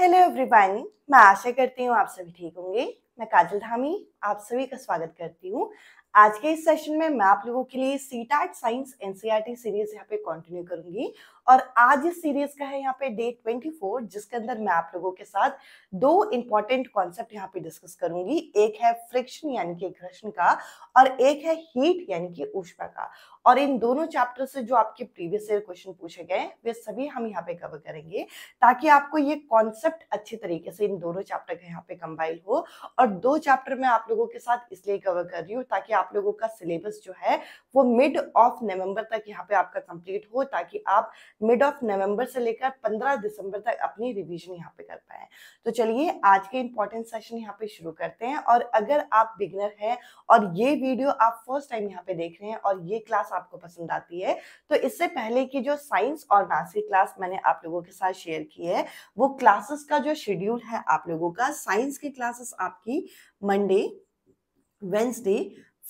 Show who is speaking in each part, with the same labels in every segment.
Speaker 1: hello everyone मैं आशा करती हूँ आप सभी ठीक होंगे मैं काजल धामी आप सभी का स्वागत करती हूँ आज के इस सेशन में मैं आप लोगों के लिए सी साइंस एनसीईआरटी सीरीज यहाँ पे कंटिन्यू करूंगी और आज इस सीरीज का है यहाँ पे डे 24 जिसके अंदर मैं आप लोगों के साथ दो इंपॉर्टेंट कॉन्सेप्ट यहाँ पे डिस्कस करूंगी एक है फ्रिक्शन यानी कि घर्षण का और एक है हीट यानी कि ऊष्मा का और इन दोनों चैप्टर से जो आपके प्रीवियस ईयर क्वेश्चन पूछे गए वे सभी हम यहाँ पे कवर करेंगे ताकि आपको ये कॉन्सेप्ट अच्छे तरीके से इन दोनों चैप्टर का यहाँ पे कंबाइल हो और और दो चैप्टर में आप लोगों के साथ इसलिए कवर कर रही हूँ ताकि आप लोगों का सिलेबस जो है वो मिड ऑफ नवंबर तक यहाँ पे आपका कंप्लीट हो ताकि आप मिड ऑफ नवंबर से लेकर 15 दिसंबर तक अपनी रिवीजन यहाँ पे कर पाए तो चलिए आज के इम्पोर्टेंट सेशन यहाँ पे शुरू करते हैं और अगर आप बिगनर हैं और ये वीडियो आप फर्स्ट टाइम यहाँ पे देख रहे हैं और ये क्लास आपको पसंद आती है तो इससे पहले की जो साइंस और मैथ्स की क्लास मैंने आप लोगों के साथ शेयर की है वो क्लासेस का जो शेड्यूल है आप लोगों का साइंस की क्लासेस आपकी होगी मंडे वेंसडे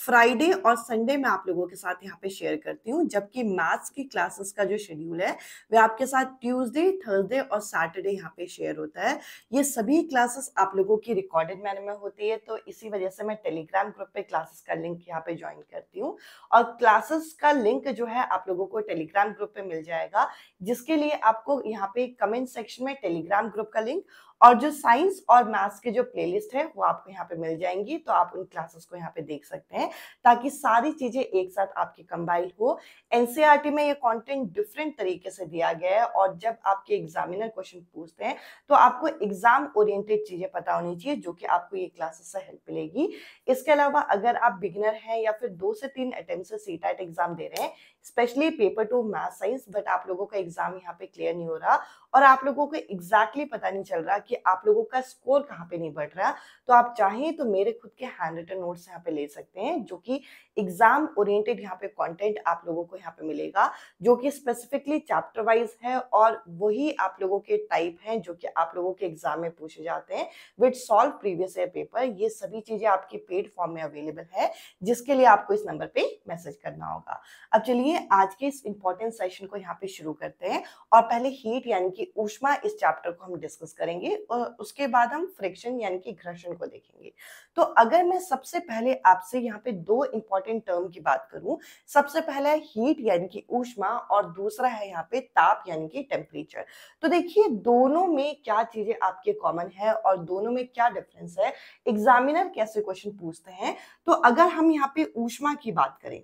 Speaker 1: फ्राइडे और संडे में आप लोगों के साथ यहाँ पे शेयर करती हूँ जबकि मैथ्स की क्लासेस का जो शेड्यूल है वे आपके साथ ट्यूसडे थर्सडे और सैटरडे यहाँ पे शेयर होता है ये सभी क्लासेस आप लोगों की रिकॉर्डेड मैनर में होती है तो इसी वजह से मैं टेलीग्राम ग्रुप पे क्लासेस का लिंक यहाँ पे ज्वाइन करती हूँ और क्लासेस का लिंक जो है आप लोगों को टेलीग्राम ग्रुप पे मिल जाएगा जिसके लिए आपको यहाँ पे कमेंट सेक्शन में टेलीग्राम ग्रुप का लिंक और जो साइंस और मैथ्स के जो प्लेलिस्ट है वो आपको यहाँ पे मिल जाएंगी तो आप उन क्लासेस को यहाँ पे देख सकते हैं ताकि सारी चीज़ें एक साथ आपकी कंबाइल हो एनसीईआरटी e में ये कंटेंट डिफरेंट तरीके से दिया गया है और जब आपके एग्जामिनर क्वेश्चन पूछते हैं तो आपको एग्जाम ओरिएंटेड चीज़ें पता होनी चाहिए जो कि आपको ये क्लासेस से हेल्प मिलेगी इसके अलावा अगर आप बिगिनर हैं या फिर दो से तीन अटेम्प्ट से सी एग्जाम e दे रहे हैं specially paper two math science but आप लोगों का एग्जाम यहाँ पे क्लियर नहीं हो रहा और आप लोगों को एग्जैक्टली exactly पता नहीं चल रहा कि आप लोगों का स्कोर कहाँ पे नहीं बढ़ रहा तो आप चाहें तो मेरे खुद के हैंड रिटन नोट्स यहाँ पे ले सकते हैं जो कि एग्जाम ओरिएंटेड यहाँ पे कंटेंट आप लोगों को यहाँ पे मिलेगा जो कि स्पेसिफिकली चैप्टर वाइज है और वही आप लोगों के टाइप हैं जो कि आप लोगों के एग्जाम में पूछे जाते हैं which solve previous year paper ये सभी चीजें आपकी पेड फॉर्म में अवेलेबल है जिसके लिए आपको इस नंबर पे मैसेज करना होगा अब चलिए आज के इस इंपॉर्टेंट सेशन को यहाँ पे शुरू करते हैं और पहले हीट यानी कि ऊष्मा इस चैप्टर को हम डिस्कस करेंगे और उसके बाद हम फ्रिक्शन यानी कि घर्षण को देखेंगे तो अगर मैं सबसे पहले आपसे यहाँ पे दो इंपॉर्टेंट इंपॉर्टेंट टर्म की बात करूं सबसे पहले हीट यानी कि ऊष्मा और दूसरा है यहाँ पे ताप यानी कि टेम्परेचर तो देखिए दोनों में क्या चीजें आपके कॉमन है और दोनों में क्या डिफरेंस है एग्जामिनर कैसे क्वेश्चन पूछते हैं तो अगर हम यहाँ पे ऊष्मा की बात करें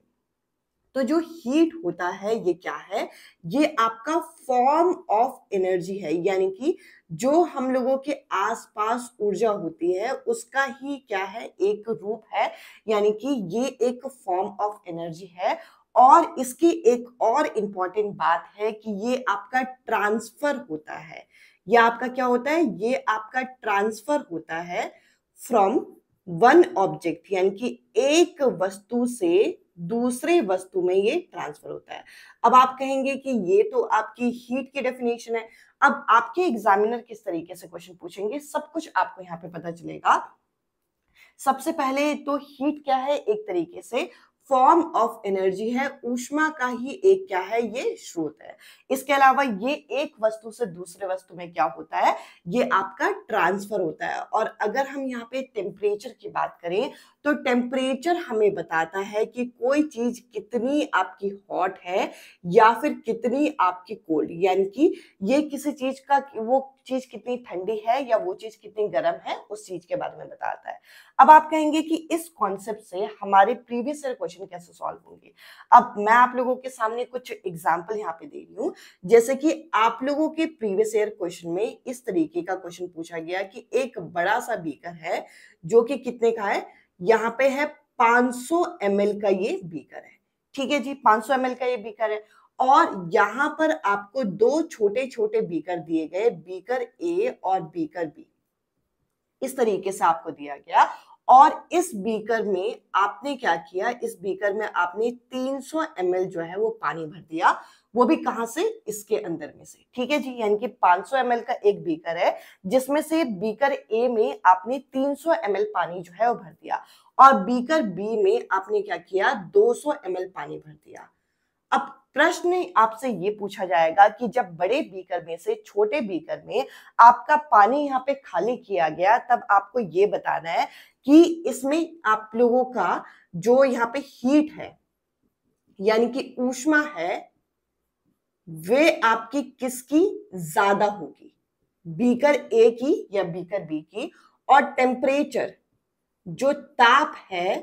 Speaker 1: तो जो हीट होता है ये क्या है ये आपका फॉर्म ऑफ एनर्जी है यानी कि जो हम लोगों के आसपास ऊर्जा होती है उसका ही क्या है एक रूप है यानी कि ये एक फॉर्म ऑफ एनर्जी है और इसकी एक और इम्पॉर्टेंट बात है कि ये आपका ट्रांसफर होता है यह आपका क्या होता है ये आपका ट्रांसफर होता है फ्रॉम वन ऑब्जेक्ट यानी कि एक वस्तु से दूसरे वस्तु में ये ट्रांसफर होता है अब आप कहेंगे कि ये तो आपकी हीट की डेफिनेशन है अब आपके एग्जामिनर किस तरीके से क्वेश्चन पूछेंगे सब कुछ आपको यहाँ पे पता चलेगा सबसे पहले तो हीट क्या है एक तरीके से फॉर्म ऑफ एनर्जी है ऊष्मा का ही एक क्या है ये स्रोत है इसके अलावा ये एक वस्तु से दूसरे वस्तु में क्या होता है ये आपका ट्रांसफर होता है और अगर हम यहाँ पे टेम्परेचर की बात करें तो टेम्परेचर हमें बताता है कि कोई चीज कितनी आपकी हॉट है या फिर कितनी आपकी कोल्ड यानी कि ये किसी चीज का वो चीज कितनी ठंडी है या वो चीज कितनी गर्म है उस चीज के बारे में बताता है अब आप कहेंगे कि इस कॉन्सेप्ट से हमारे प्रीवियस ईयर क्वेश्चन कैसे सॉल्व होंगे अब मैं आप लोगों के सामने कुछ एग्जाम्पल यहाँ पे दे रही हूँ जैसे कि आप लोगों के प्रीवियस ईयर क्वेश्चन में इस तरीके का क्वेश्चन पूछा गया कि एक बड़ा सा बीकर है जो कि कितने का है यहाँ पे है 500 ml का ये बीकर है ठीक है जी 500 ml का ये बीकर है और यहाँ पर आपको दो छोटे छोटे बीकर दिए गए बीकर ए और बीकर बी इस तरीके से आपको दिया गया और इस बीकर में आपने क्या किया इस बीकर में आपने 300 ml जो है वो पानी भर दिया वो भी कहां से इसके अंदर में से ठीक है जी यानी कि 500 सौ का एक बीकर है जिसमें से बीकर ए में आपने 300 सौ पानी जो है वो भर दिया और बीकर बी में आपने क्या किया 200 सौ पानी भर दिया अब प्रश्न आपसे ये पूछा जाएगा कि जब बड़े बीकर में से छोटे बीकर में आपका पानी यहाँ पे खाली किया गया तब आपको ये बताना है कि इसमें आप लोगों का जो यहाँ पे हीट है यानी कि ऊष्मा है वे आपकी किसकी ज्यादा होगी बीकर ए की या बीकर बी की और टेम्परेचर जो ताप है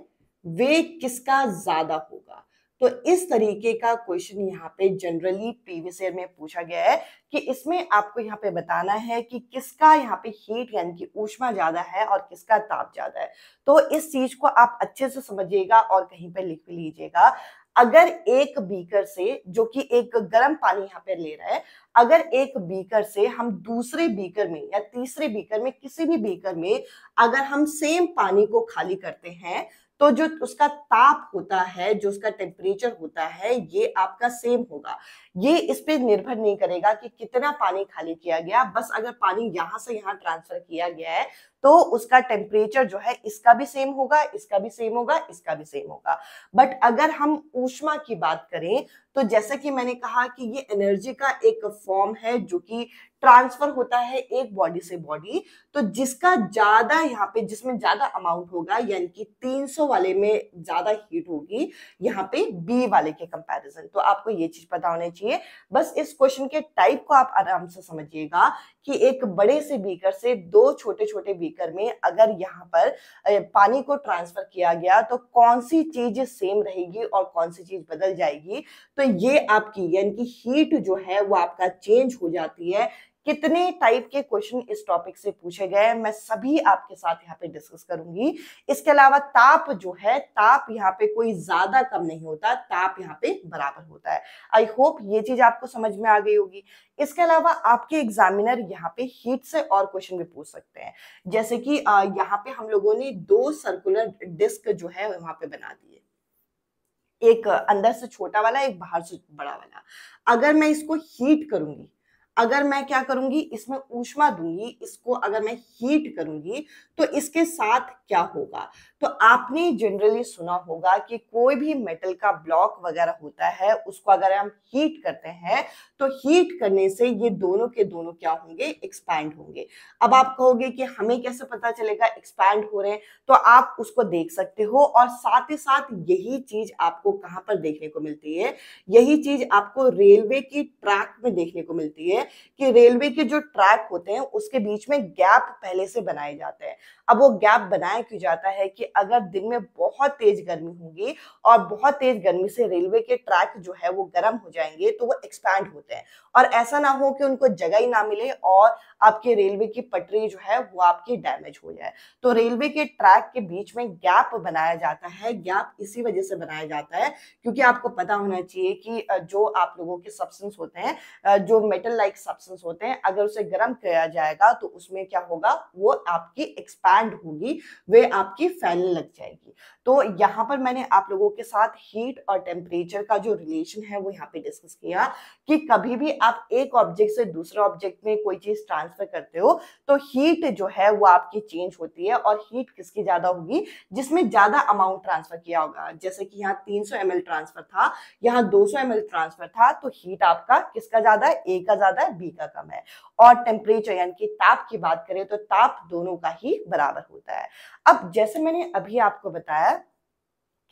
Speaker 1: वे किसका ज्यादा होगा तो इस तरीके का क्वेश्चन यहाँ पे जनरली पीवी ईयर में पूछा गया है कि इसमें आपको यहाँ पे बताना है कि किसका यहाँ पे हीट यानी कि ऊष्मा ज्यादा है और किसका ताप ज्यादा है तो इस चीज को आप अच्छे से समझिएगा और कहीं पे लिख लीजिएगा अगर एक बीकर से जो कि एक गर्म पानी यहाँ पे ले रहा है अगर एक बीकर से हम दूसरे बीकर में या तीसरे बीकर में किसी भी बीकर में अगर हम सेम पानी को खाली करते हैं तो जो उसका ताप होता है जो उसका टेम्परेचर होता है ये आपका सेम होगा ये इस पर निर्भर नहीं करेगा कि कितना पानी खाली किया गया बस अगर पानी यहां से यहां ट्रांसफर किया गया है तो उसका टेम्परेचर जो है इसका भी सेम होगा इसका भी सेम होगा इसका भी सेम होगा बट अगर हम ऊष्मा की बात करें तो जैसे कि मैंने कहा कि ये एनर्जी का एक फॉर्म है जो कि ट्रांसफर होता है एक बॉडी से बॉडी तो जिसका ज्यादा यहाँ पे जिसमें ज्यादा अमाउंट होगा यानी कि 300 वाले में ज्यादा हीट होगी यहाँ पे बी वाले के कंपैरिजन तो आपको ये चीज पता होना चाहिए बस इस क्वेश्चन के टाइप को आप आराम से समझिएगा कि एक बड़े से बीकर से दो छोटे छोटे बीकर में अगर यहाँ पर पानी को ट्रांसफर किया गया तो कौन सी चीज सेम रहेगी और कौन सी चीज बदल जाएगी तो ये आपकी यानी कि हीट जो है वो आपका चेंज हो जाती है कितने टाइप के क्वेश्चन इस टॉपिक से पूछे गए हैं मैं सभी आपके साथ यहाँ पे डिस्कस करूंगी इसके अलावा ताप जो है ताप यहाँ पे कोई ज्यादा कम नहीं होता ताप यहाँ पे बराबर होता है आई होप ये चीज आपको समझ में आ गई होगी इसके अलावा आपके एग्जामिनर यहाँ पे हीट से और क्वेश्चन भी पूछ सकते हैं जैसे कि यहाँ पे हम लोगों ने दो सर्कुलर डिस्क जो है वहां पे बना दिए एक अंदर से छोटा वाला एक बाहर से बड़ा वाला अगर मैं इसको हीट करूंगी अगर मैं क्या करूंगी इसमें ऊष्मा दूंगी इसको अगर मैं हीट करूंगी तो इसके साथ क्या होगा तो आपने जनरली सुना होगा कि कोई भी मेटल का ब्लॉक वगैरह होता है उसको अगर हम हीट करते हैं तो हीट करने से ये दोनों के दोनों क्या होंगे एक्सपैंड होंगे अब आप कहोगे कि हमें कैसे पता चलेगा एक्सपैंड हो रहे हैं तो आप उसको देख सकते हो और साथ ही साथ यही चीज आपको कहाँ पर देखने को मिलती है यही चीज आपको रेलवे की ट्रैक में देखने को मिलती है कि रेलवे के जो ट्रैक होते हैं उसके बीच में गैप पहले से बनाए जाते हैं अब वो गैप बनाया क्यों जाता है कि अगर दिन में बहुत तेज गर्मी होगी और बहुत तेज गर्मी से रेलवे के ट्रैक जो है वो गर्म हो जाएंगे तो वो एक्सपैंड होते हैं और ऐसा ना हो कि उनको जगह ही ना मिले और आपके रेलवे की पटरी जो है वो आपकी डैमेज हो जाए तो रेलवे के ट्रैक के बीच में गैप बनाया जाता है गैप इसी वजह से बनाया जाता है क्योंकि आपको पता होना चाहिए कि जो आप लोगों के सब्सटेंस होते हैं जो मेटल लाइक सब्सटेंस होते हैं अगर उसे गर्म किया जाएगा तो उसमें क्या होगा वो आपकी एक्सपैंड होगी वे आपकी फैलने लग जाएगी तो यहाँ पर मैंने आप लोगों के साथ हीट और टेम्परेचर का जो रिलेशन है वो यहाँ पे डिस्कस किया कि कभी भी आप एक ऑब्जेक्ट से दूसरे ऑब्जेक्ट में कोई चीज ट्रांस ट्रांसफर करते हो तो हीट जो है वो आपकी चेंज होती है और हीट किसकी ज्यादा होगी जिसमें ज्यादा अमाउंट ट्रांसफर किया होगा जैसे कि यहाँ 300 सौ ट्रांसफर था यहाँ 200 सौ ट्रांसफर था तो हीट आपका किसका ज्यादा है ए का ज्यादा है बी का कम है और टेम्परेचर यानी कि ताप की बात करें तो ताप दोनों का ही बराबर होता है अब जैसे मैंने अभी आपको बताया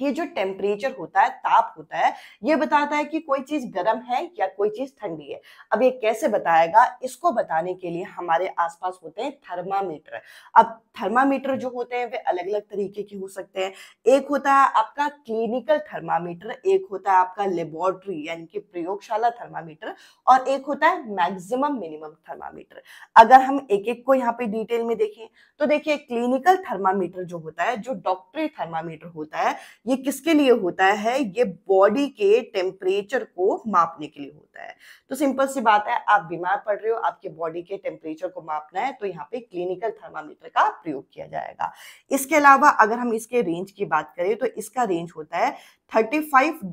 Speaker 1: ये जो टेम्परेचर होता है ताप होता है ये बताता है कि कोई चीज गर्म है या कोई चीज ठंडी है अब ये कैसे बताएगा इसको बताने के लिए हमारे आसपास होते हैं थर्मामीटर अब थर्मामीटर जो होते हैं वे अलग अलग तरीके के हो सकते हैं एक होता है आपका क्लिनिकल थर्मामीटर एक होता है आपका लेबोरेटरी यानी कि प्रयोगशाला थर्मामीटर और एक होता है मैक्सिमम मिनिमम थर्मामीटर अगर हम एक एक को यहाँ पे डिटेल में देखें तो देखिए क्लिनिकल थर्मामीटर जो होता है जो डॉक्टरी थर्मामीटर होता है ये किसके लिए होता है ये बॉडी के टेम्परेचर को मापने के लिए होता है तो सिंपल सी बात है आप बीमार पड़ रहे हो आपके बॉडी के टेम्परेचर को मापना है तो यहाँ पे क्लिनिकल थर्मामीटर का प्रयोग किया जाएगा इसके अलावा अगर हम इसके रेंज की बात करें तो इसका रेंज होता है थर्टी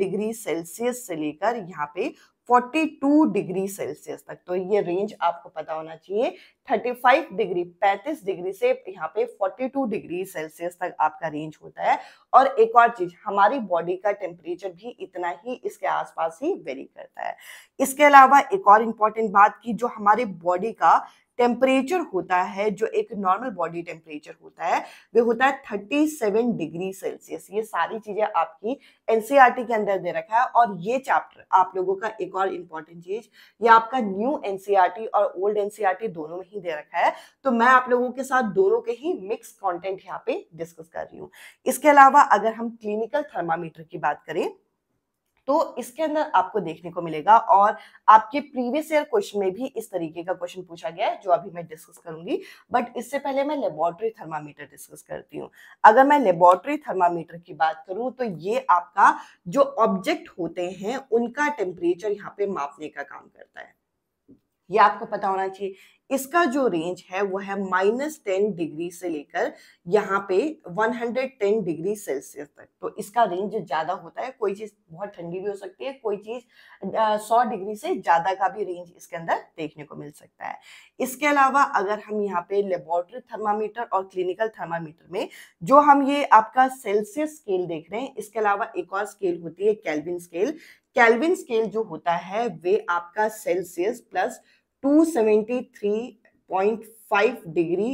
Speaker 1: डिग्री सेल्सियस से लेकर यहाँ पे 42 डिग्री सेल्सियस तक तो ये रेंज आपको पता होना चाहिए 35 डिग्री 35 डिग्री से यहाँ पे 42 डिग्री सेल्सियस तक आपका रेंज होता है और एक और चीज हमारी बॉडी का टेम्परेचर भी इतना ही इसके आसपास ही वेरी करता है इसके अलावा एक और इम्पॉर्टेंट बात की जो हमारे बॉडी का टेम्परेचर होता है जो एक नॉर्मल बॉडी टेम्परेचर होता है वे होता है 37 डिग्री सेल्सियस ये सारी चीज़ें आपकी एनसीईआरटी e के अंदर दे रखा है और ये चैप्टर आप लोगों का एक और इम्पॉर्टेंट चीज़ ये आपका न्यू एनसीईआरटी e और ओल्ड एनसीईआरटी e दोनों में ही दे रखा है तो मैं आप लोगों के साथ दोनों के ही मिक्स कॉन्टेंट यहाँ पे डिस्कस कर रही हूँ इसके अलावा अगर हम क्लिनिकल थर्मामीटर की बात करें तो इसके अंदर आपको देखने को मिलेगा और आपके प्रीवियस ईयर क्वेश्चन में भी इस तरीके का क्वेश्चन पूछा गया है जो अभी मैं डिस्कस करूंगी बट इससे पहले मैं लेबोरेटरी थर्मामीटर डिस्कस करती हूँ अगर मैं लेबोरेटरी थर्मामीटर की बात करूँ तो ये आपका जो ऑब्जेक्ट होते हैं उनका टेम्परेचर यहाँ पे मापने का काम करता है ये आपको पता होना चाहिए इसका जो रेंज है वो है माइनस टेन डिग्री से लेकर यहाँ पे 110 डिग्री सेल्सियस तक तो इसका रेंज ज़्यादा होता है कोई चीज़ बहुत ठंडी भी हो सकती है कोई चीज़ 100 डिग्री से ज़्यादा का भी रेंज इसके अंदर देखने को मिल सकता है इसके अलावा अगर हम यहाँ पे लेबोरेटरी थर्मामीटर और क्लिनिकल थर्मामीटर में जो हम ये आपका सेल्सियस स्केल देख रहे हैं इसके अलावा एक और स्केल होती है कैलविन स्केल कैलविन स्केल जो होता है वे आपका सेल्सियस प्लस 273.5 डिग्री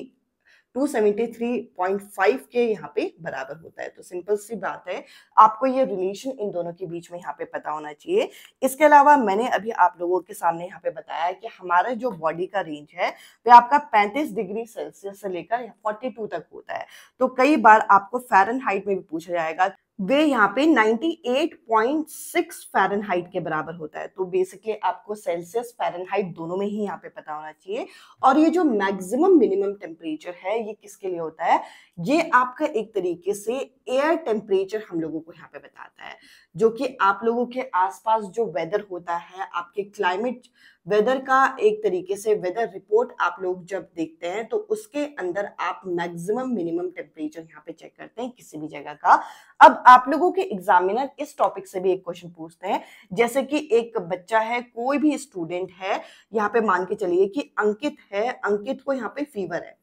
Speaker 1: 273.5 के यहाँ पे बराबर होता है तो सिंपल सी बात है आपको ये रिलेशन इन दोनों के बीच में यहाँ पे पता होना चाहिए इसके अलावा मैंने अभी आप लोगों के सामने यहाँ पे बताया कि हमारा जो बॉडी का रेंज है वे आपका 35 डिग्री सेल्सियस से लेकर 42 तक होता है तो कई बार आपको फेरन हाइट में भी पूछा जाएगा वे यहाँ पे 98.6 फ़ारेनहाइट के बराबर होता है तो बेसिकली आपको सेल्सियस फ़ारेनहाइट दोनों में ही यहाँ पे पता होना चाहिए और ये जो मैक्सिमम मिनिमम टेम्परेचर है ये किसके लिए होता है ये आपका एक तरीके से एयर टेम्परेचर हम लोगों को यहाँ पे बताता है जो कि आप लोगों के आसपास जो वेदर होता है आपके क्लाइमेट वेदर का एक तरीके से वेदर रिपोर्ट आप लोग जब देखते हैं तो उसके अंदर आप मैक्सिमम मिनिमम टेम्परेचर यहाँ पे चेक करते हैं किसी भी जगह का अब आप लोगों के एग्जामिनर इस टॉपिक से भी एक क्वेश्चन पूछते हैं जैसे कि एक बच्चा है कोई भी स्टूडेंट है यहाँ पे मान के चलिए कि अंकित है अंकित को यहाँ पे फीवर है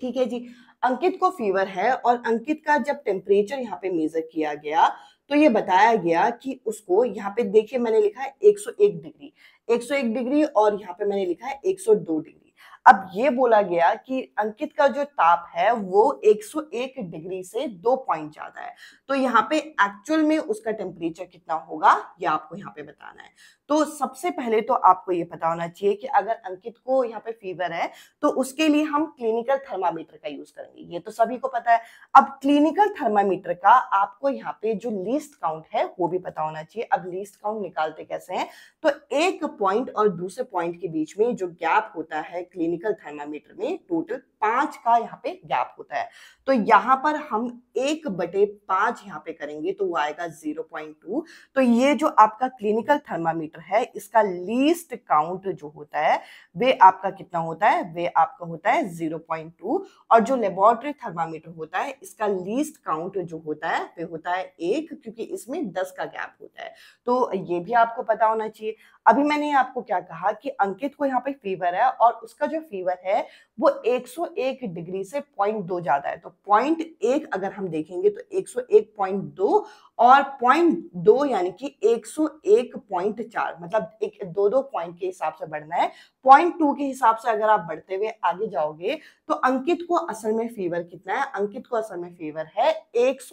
Speaker 1: ठीक है जी अंकित को फीवर है और अंकित का जब टेम्परेचर यहाँ पे मेजर किया गया तो ये बताया गया कि उसको यहाँ पे देखिए मैंने लिखा है 101 डिग्री 101 डिग्री और यहाँ पे मैंने लिखा है 102 डिग्री अब ये बोला गया कि अंकित का जो ताप है वो 101 डिग्री से दो पॉइंट ज्यादा है तो यहाँ पे एक्चुअल में उसका टेम्परेचर कितना होगा ये आपको यहाँ पे बताना है तो सबसे पहले तो आपको ये पता होना चाहिए कि अगर अंकित को यहाँ पे फीवर है तो उसके लिए हम क्लिनिकल थर्मामीटर का यूज करेंगे ये तो सभी को पता है अब क्लिनिकल थर्मामीटर का आपको यहाँ पे जो लीस्ट काउंट है वो भी पता होना चाहिए अब लीस्ट काउंट निकालते कैसे हैं तो एक पॉइंट और दूसरे पॉइंट के बीच में जो गैप होता है क्लिनिकल थर्मामीटर में टोटल पांच का यहाँ पे गैप होता है तो यहाँ पर हम एक बटे पांच यहाँ पे करेंगे तो वो आएगा जीरो पॉइंट टू तो ये जो आपका क्लिनिकल थर्मामीटर है इसका लीस्ट काउंट जो होता है वे आपका कितना होता है वे आपका होता है 0.2 और जो लेबोरेटरी थर्मामीटर होता है इसका लीस्ट काउंट जो होता है वे होता है एक क्योंकि इसमें दस का गैप होता है तो ये भी आपको पता होना चाहिए अभी मैंने आपको क्या कहा कि अंकित को यहाँ पे फीवर है और उसका जो फीवर है वो 101 डिग्री से पॉइंट दो ज्यादा है तो पॉइंट एक अगर हम देखेंगे तो 101.2 और पॉइंट दो यानी कि 101.4 मतलब एक दो दो पॉइंट के हिसाब से बढ़ना है पॉइंट टू के हिसाब से अगर आप बढ़ते हुए आगे जाओगे तो अंकित को असल में फीवर कितना है अंकित को असल में फीवर है एक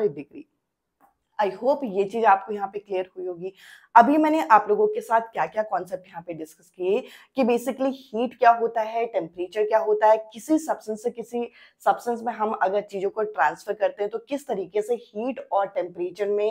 Speaker 1: डिग्री आई होप ये चीज आपको यहाँ पे क्लियर हुई होगी अभी मैंने आप लोगों के साथ क्या क्या कॉन्सेप्ट यहाँ पे डिस्कस किए कि बेसिकली हीट क्या होता है टेम्परेचर क्या होता है किसी सब्सटेंस से किसी सब्सटेंस में हम अगर चीज़ों को ट्रांसफर करते हैं तो किस तरीके से हीट और टेम्परेचर में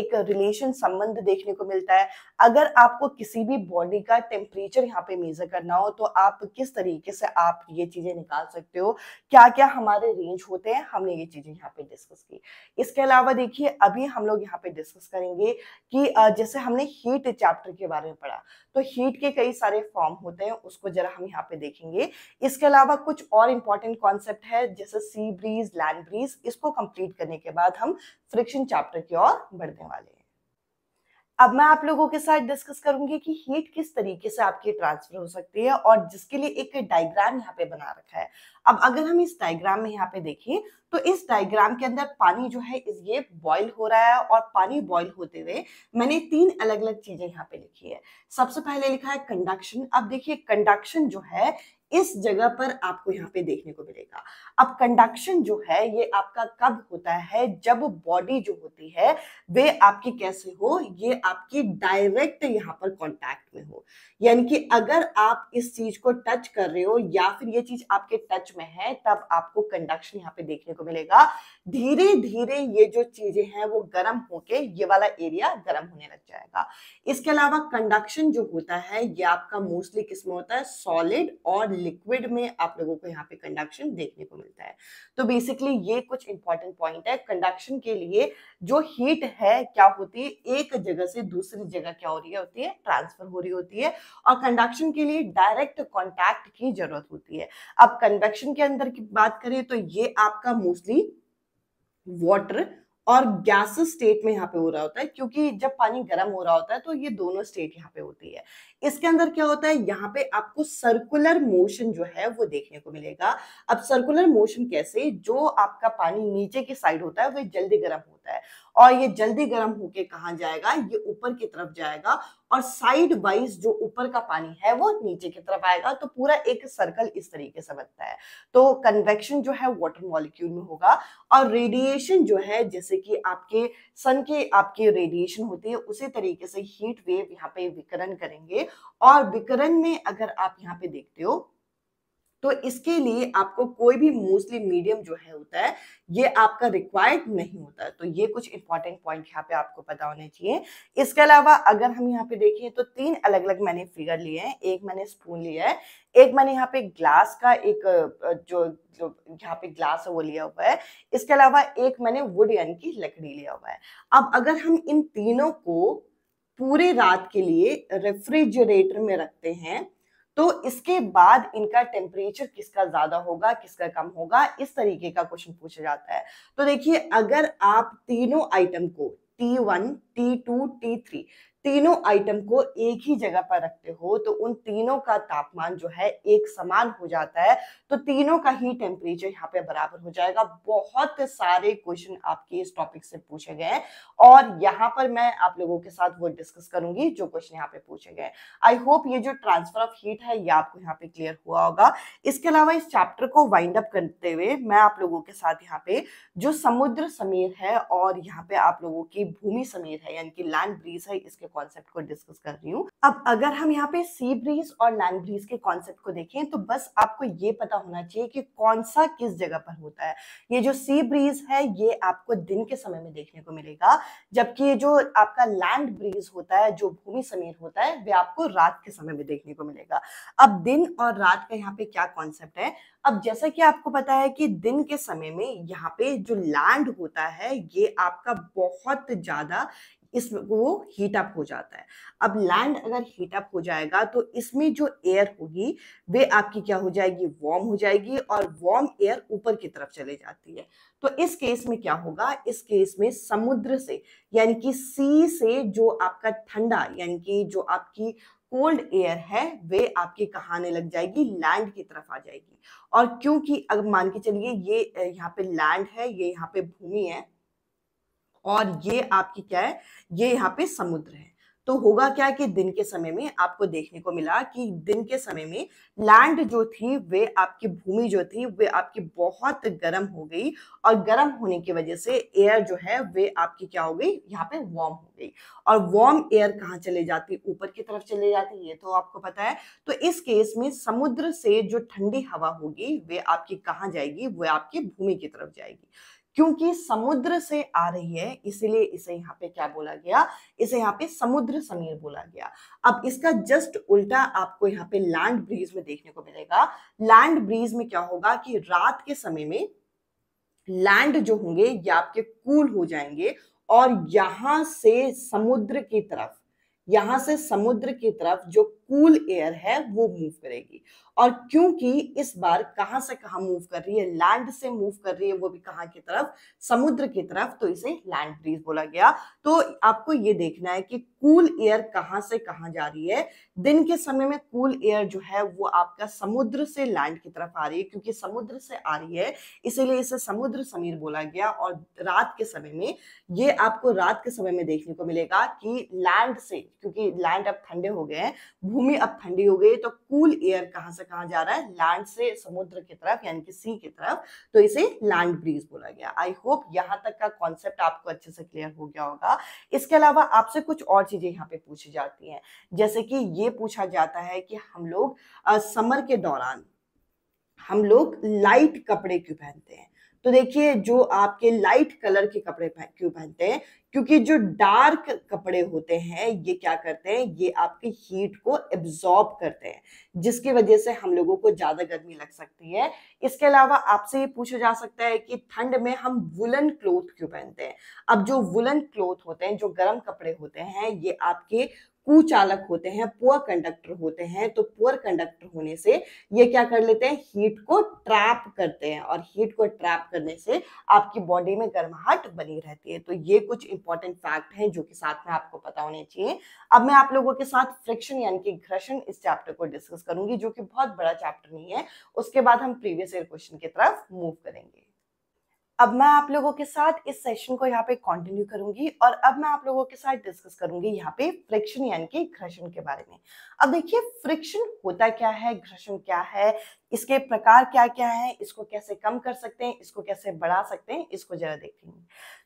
Speaker 1: एक रिलेशन संबंध देखने को मिलता है अगर आपको किसी भी बॉडी का टेम्परेचर यहाँ पे मेजर करना हो तो आप किस तरीके से आप ये चीज़ें निकाल सकते हो क्या क्या हमारे रेंज होते हैं हमने ये चीज़ें यहाँ पे डिस्कस की इसके अलावा देखिए अभी हम लोग यहाँ पे डिस्कस करेंगे कि जैसे हमने हीट चैप्टर के बारे में पढ़ा तो हीट के कई सारे फॉर्म होते हैं उसको जरा हम यहाँ पे देखेंगे इसके अलावा कुछ और इंपॉर्टेंट कॉन्सेप्ट है जैसे सी ब्रीज लैंड ब्रीज इसको कंप्लीट करने के बाद हम फ्रिक्शन चैप्टर की ओर बढ़ने वाले अब मैं आप लोगों के साथ डिस्कस करूंगी कि हीट किस तरीके से आपकी ट्रांसफर हो सकती है और जिसके लिए एक डायग्राम यहाँ पे बना रखा है अब अगर हम इस डायग्राम में यहाँ पे देखें तो इस डायग्राम के अंदर पानी जो है ये बॉईल हो रहा है और पानी बॉईल होते हुए मैंने तीन अलग अलग चीजें यहाँ पे लिखी है सबसे पहले लिखा है कंडक्शन अब देखिए कंडक्शन जो है इस जगह पर आपको यहाँ पे देखने को मिलेगा अब कंडक्शन जो है ये आपका कब होता है जब बॉडी जो होती है वे आपकी कैसे हो ये आपकी डायरेक्ट यहाँ पर कांटेक्ट में हो यानी कि अगर आप इस चीज को टच कर रहे हो या फिर ये चीज आपके टच में है तब आपको कंडक्शन यहाँ पे देखने को मिलेगा धीरे धीरे ये जो चीजें हैं वो गर्म होके ये वाला एरिया गर्म होने लग जाएगा इसके अलावा कंडक्शन जो होता है ये आपका मोस्टली किस में होता है सॉलिड और लिक्विड में आप लोगों को यहाँ पे कंडक्शन देखने को मिलता है तो बेसिकली ये कुछ इंपॉर्टेंट पॉइंट है कंडक्शन के लिए जो हीट है क्या होती है एक जगह से दूसरी जगह क्या हो रही है होती है ट्रांसफर हो रही होती है और कंडक्शन के लिए डायरेक्ट कॉन्टैक्ट की जरूरत होती है अब कन्वेक्शन के अंदर की बात करें तो ये आपका मोस्टली वाटर और गैस स्टेट में यहाँ पे हो रहा होता है क्योंकि जब पानी गर्म हो रहा होता है तो ये दोनों स्टेट यहाँ पे होती है इसके अंदर क्या होता है यहाँ पे आपको सर्कुलर मोशन जो है वो देखने को मिलेगा अब सर्कुलर मोशन कैसे जो आपका पानी नीचे की साइड होता है वह जल्दी गर्म होता है और ये जल्दी गर्म होके कहा जाएगा ये ऊपर की तरफ जाएगा और साइड वाइज जो ऊपर का पानी है वो नीचे की तरफ आएगा तो पूरा एक सर्कल इस तरीके से बनता है तो कन्वेक्शन जो है वाटर मॉलिक्यूल में होगा और रेडिएशन जो है जैसे कि आपके सन के आपके रेडिएशन होती है उसी तरीके से हीट वेव यहाँ पे विकरण करेंगे और विकरण में अगर आप यहाँ पे देखते हो तो इसके लिए आपको कोई भी मोस्टली मीडियम जो है होता है ये आपका रिक्वायर्ड नहीं होता है तो ये कुछ इंपॉर्टेंट पॉइंट यहाँ पे आपको पता होने चाहिए इसके अलावा अगर हम यहाँ पे देखें तो तीन अलग अलग मैंने फिगर लिए हैं एक मैंने स्पून लिया है एक मैंने यहाँ पे ग्लास का एक जो जो यहाँ पे ग्लास है वो लिया हुआ है इसके अलावा एक मैंने वुड यानी की लकड़ी लिया हुआ है अब अगर हम इन तीनों को पूरे रात के लिए रेफ्रिजरेटर में रखते हैं तो इसके बाद इनका टेम्परेचर किसका ज्यादा होगा किसका कम होगा इस तरीके का क्वेश्चन पूछा जाता है तो देखिए अगर आप तीनों आइटम को T1, T2, T3 तीनों आइटम को एक ही जगह पर रखते हो तो उन तीनों का तापमान जो है एक समान हो जाता है तो तीनों का ही टेम्परेचर यहाँ पे बराबर हो जाएगा बहुत सारे क्वेश्चन आपके इस टॉपिक से पूछे गए और यहाँ पर मैं आप लोगों के साथ वो डिस्कस करूंगी जो क्वेश्चन यहाँ पे पूछे गए आई होप ये जो ट्रांसफर ऑफ हीट है ये आपको यहाँ पे क्लियर हुआ होगा इसके अलावा इस चैप्टर को वाइंड अप करते हुए मैं आप लोगों के साथ यहाँ पे जो समुद्र समीर है और यहाँ पे आप लोगों की भूमि समीर है यानी कि लैंड ब्रीज है इसके कॉन्सेप्ट को डिस्कस कर रही हूँ अब अगर हम यहाँ पे सी ब्रीज और लैंड ब्रीज के कॉन्सेप्ट को देखें तो बस आपको ये पता होना चाहिए कि कौन सा किस जगह पर होता है ये जो सी ब्रीज है ये आपको दिन के समय में देखने को मिलेगा जबकि ये जो आपका लैंड ब्रीज होता है जो भूमि समीर होता है वे आपको रात के समय में देखने को मिलेगा अब दिन और रात का यहाँ पे क्या कॉन्सेप्ट है अब जैसा कि आपको पता है कि दिन के समय में यहाँ पे जो लैंड होता है ये आपका बहुत ज्यादा इसमें वो हीटअप हो जाता है अब लैंड अगर हीटअप हो जाएगा तो इसमें जो एयर होगी वे आपकी क्या हो जाएगी वार्म हो जाएगी और वार्म एयर ऊपर की तरफ चले जाती है तो इस केस में क्या होगा इस केस में समुद्र से यानी कि सी से जो आपका ठंडा यानी कि जो आपकी कोल्ड एयर है वे आपकी कहाने लग जाएगी लैंड की तरफ आ जाएगी और क्योंकि अब मान के चलिए ये यहाँ पे लैंड है ये यहाँ पे भूमि है और ये आपकी क्या है ये यहाँ पे समुद्र है तो होगा क्या कि दिन के समय में आपको देखने को मिला कि दिन के समय में लैंड जो थी वे आपकी भूमि जो थी वे आपकी बहुत गर्म हो गई और गर्म होने की वजह से एयर जो है वे आपकी क्या हो गई यहाँ पे वार्म हो गई और वार्म एयर कहाँ चले जाती ऊपर की तरफ चले जाती ये तो आपको पता है तो इस केस में समुद्र से जो ठंडी हवा होगी वे आपकी कहाँ जाएगी वे आपकी भूमि की तरफ जाएगी क्योंकि समुद्र से आ रही है इसीलिए इसे यहाँ पे क्या बोला गया इसे यहाँ पे समुद्र समीर बोला गया अब इसका जस्ट उल्टा आपको यहाँ पे लैंड ब्रीज में देखने को मिलेगा लैंड ब्रीज में क्या होगा कि रात के समय में लैंड जो होंगे ये आपके कूल हो जाएंगे और यहां से समुद्र की तरफ यहां से समुद्र की तरफ जो कूल एयर है वो मूव करेगी और क्योंकि इस बार कहां से कहां मूव कर रही है लैंड से मूव कर रही है वो भी कहां की तरफ समुद्र की तरफ तो इसे लैंड ब्रीज बोला गया तो आपको ये देखना है कि कूल एयर कहां से कहां जा रही है दिन के समय में कूल एयर जो है वो आपका समुद्र से लैंड की तरफ आ रही है क्योंकि समुद्र से आ रही है इसीलिए इसे समुद्र समीर बोला गया और रात के समय में ये आपको रात के समय में देखने को मिलेगा कि लैंड से क्योंकि लैंड अब ठंडे हो गए हैं भूमि अब ठंडी हो गई तो कूल एयर कहाँ से कहाँ जा रहा है लैंड से समुद्र की तरफ यानी कि सी की तरफ तो इसे लैंड ब्रीज बोला गया आई होप यहाँ तक का कॉन्सेप्ट आपको अच्छे से क्लियर हो गया होगा इसके अलावा आपसे कुछ और चीजें यहाँ पे पूछी जाती है जैसे कि ये पूछा जाता है कि हम लोग समर के दौरान हम लोग लाइट कपड़े क्यों पहनते हैं तो देखिए जो आपके लाइट कलर के कपड़े क्यों पहनते हैं क्योंकि जो डार्क कपड़े होते हैं ये क्या करते हैं ये आपके हीट को एब्जॉर्ब करते हैं जिसकी वजह से हम लोगों को ज़्यादा गर्मी लग सकती है इसके अलावा आपसे ये पूछा जा सकता है कि ठंड में हम वुलन क्लोथ क्यों पहनते हैं अब जो वुलन क्लोथ होते हैं जो गर्म कपड़े होते हैं ये आपके कुचालक होते हैं पुअर कंडक्टर होते हैं तो पुअर कंडक्टर होने से ये क्या कर लेते हैं हीट को ट्रैप करते हैं और हीट को ट्रैप करने से आपकी बॉडी में गर्माहट बनी रहती है तो ये कुछ इंपॉर्टेंट फैक्ट हैं जो कि साथ में आपको पता होने चाहिए अब मैं आप लोगों के साथ फ्रिक्शन यानी कि घर्षण इस चैप्टर को डिस्कस करूंगी जो कि बहुत बड़ा चैप्टर नहीं है उसके बाद हम प्रीवियस ईयर क्वेश्चन की तरफ मूव करेंगे अब मैं आप लोगों के साथ इस सेशन को यहाँ पे कंटिन्यू करूंगी और अब मैं आप लोगों के साथ डिस्कस करूंगी यहाँ पे फ्रिक्शन यानी कि घर्षण के बारे में अब देखिए फ्रिक्शन होता क्या है घर्षण क्या है इसके प्रकार क्या क्या है इसको कैसे कम कर सकते हैं इसको कैसे बढ़ा सकते हैं इसको जरा देखेंगे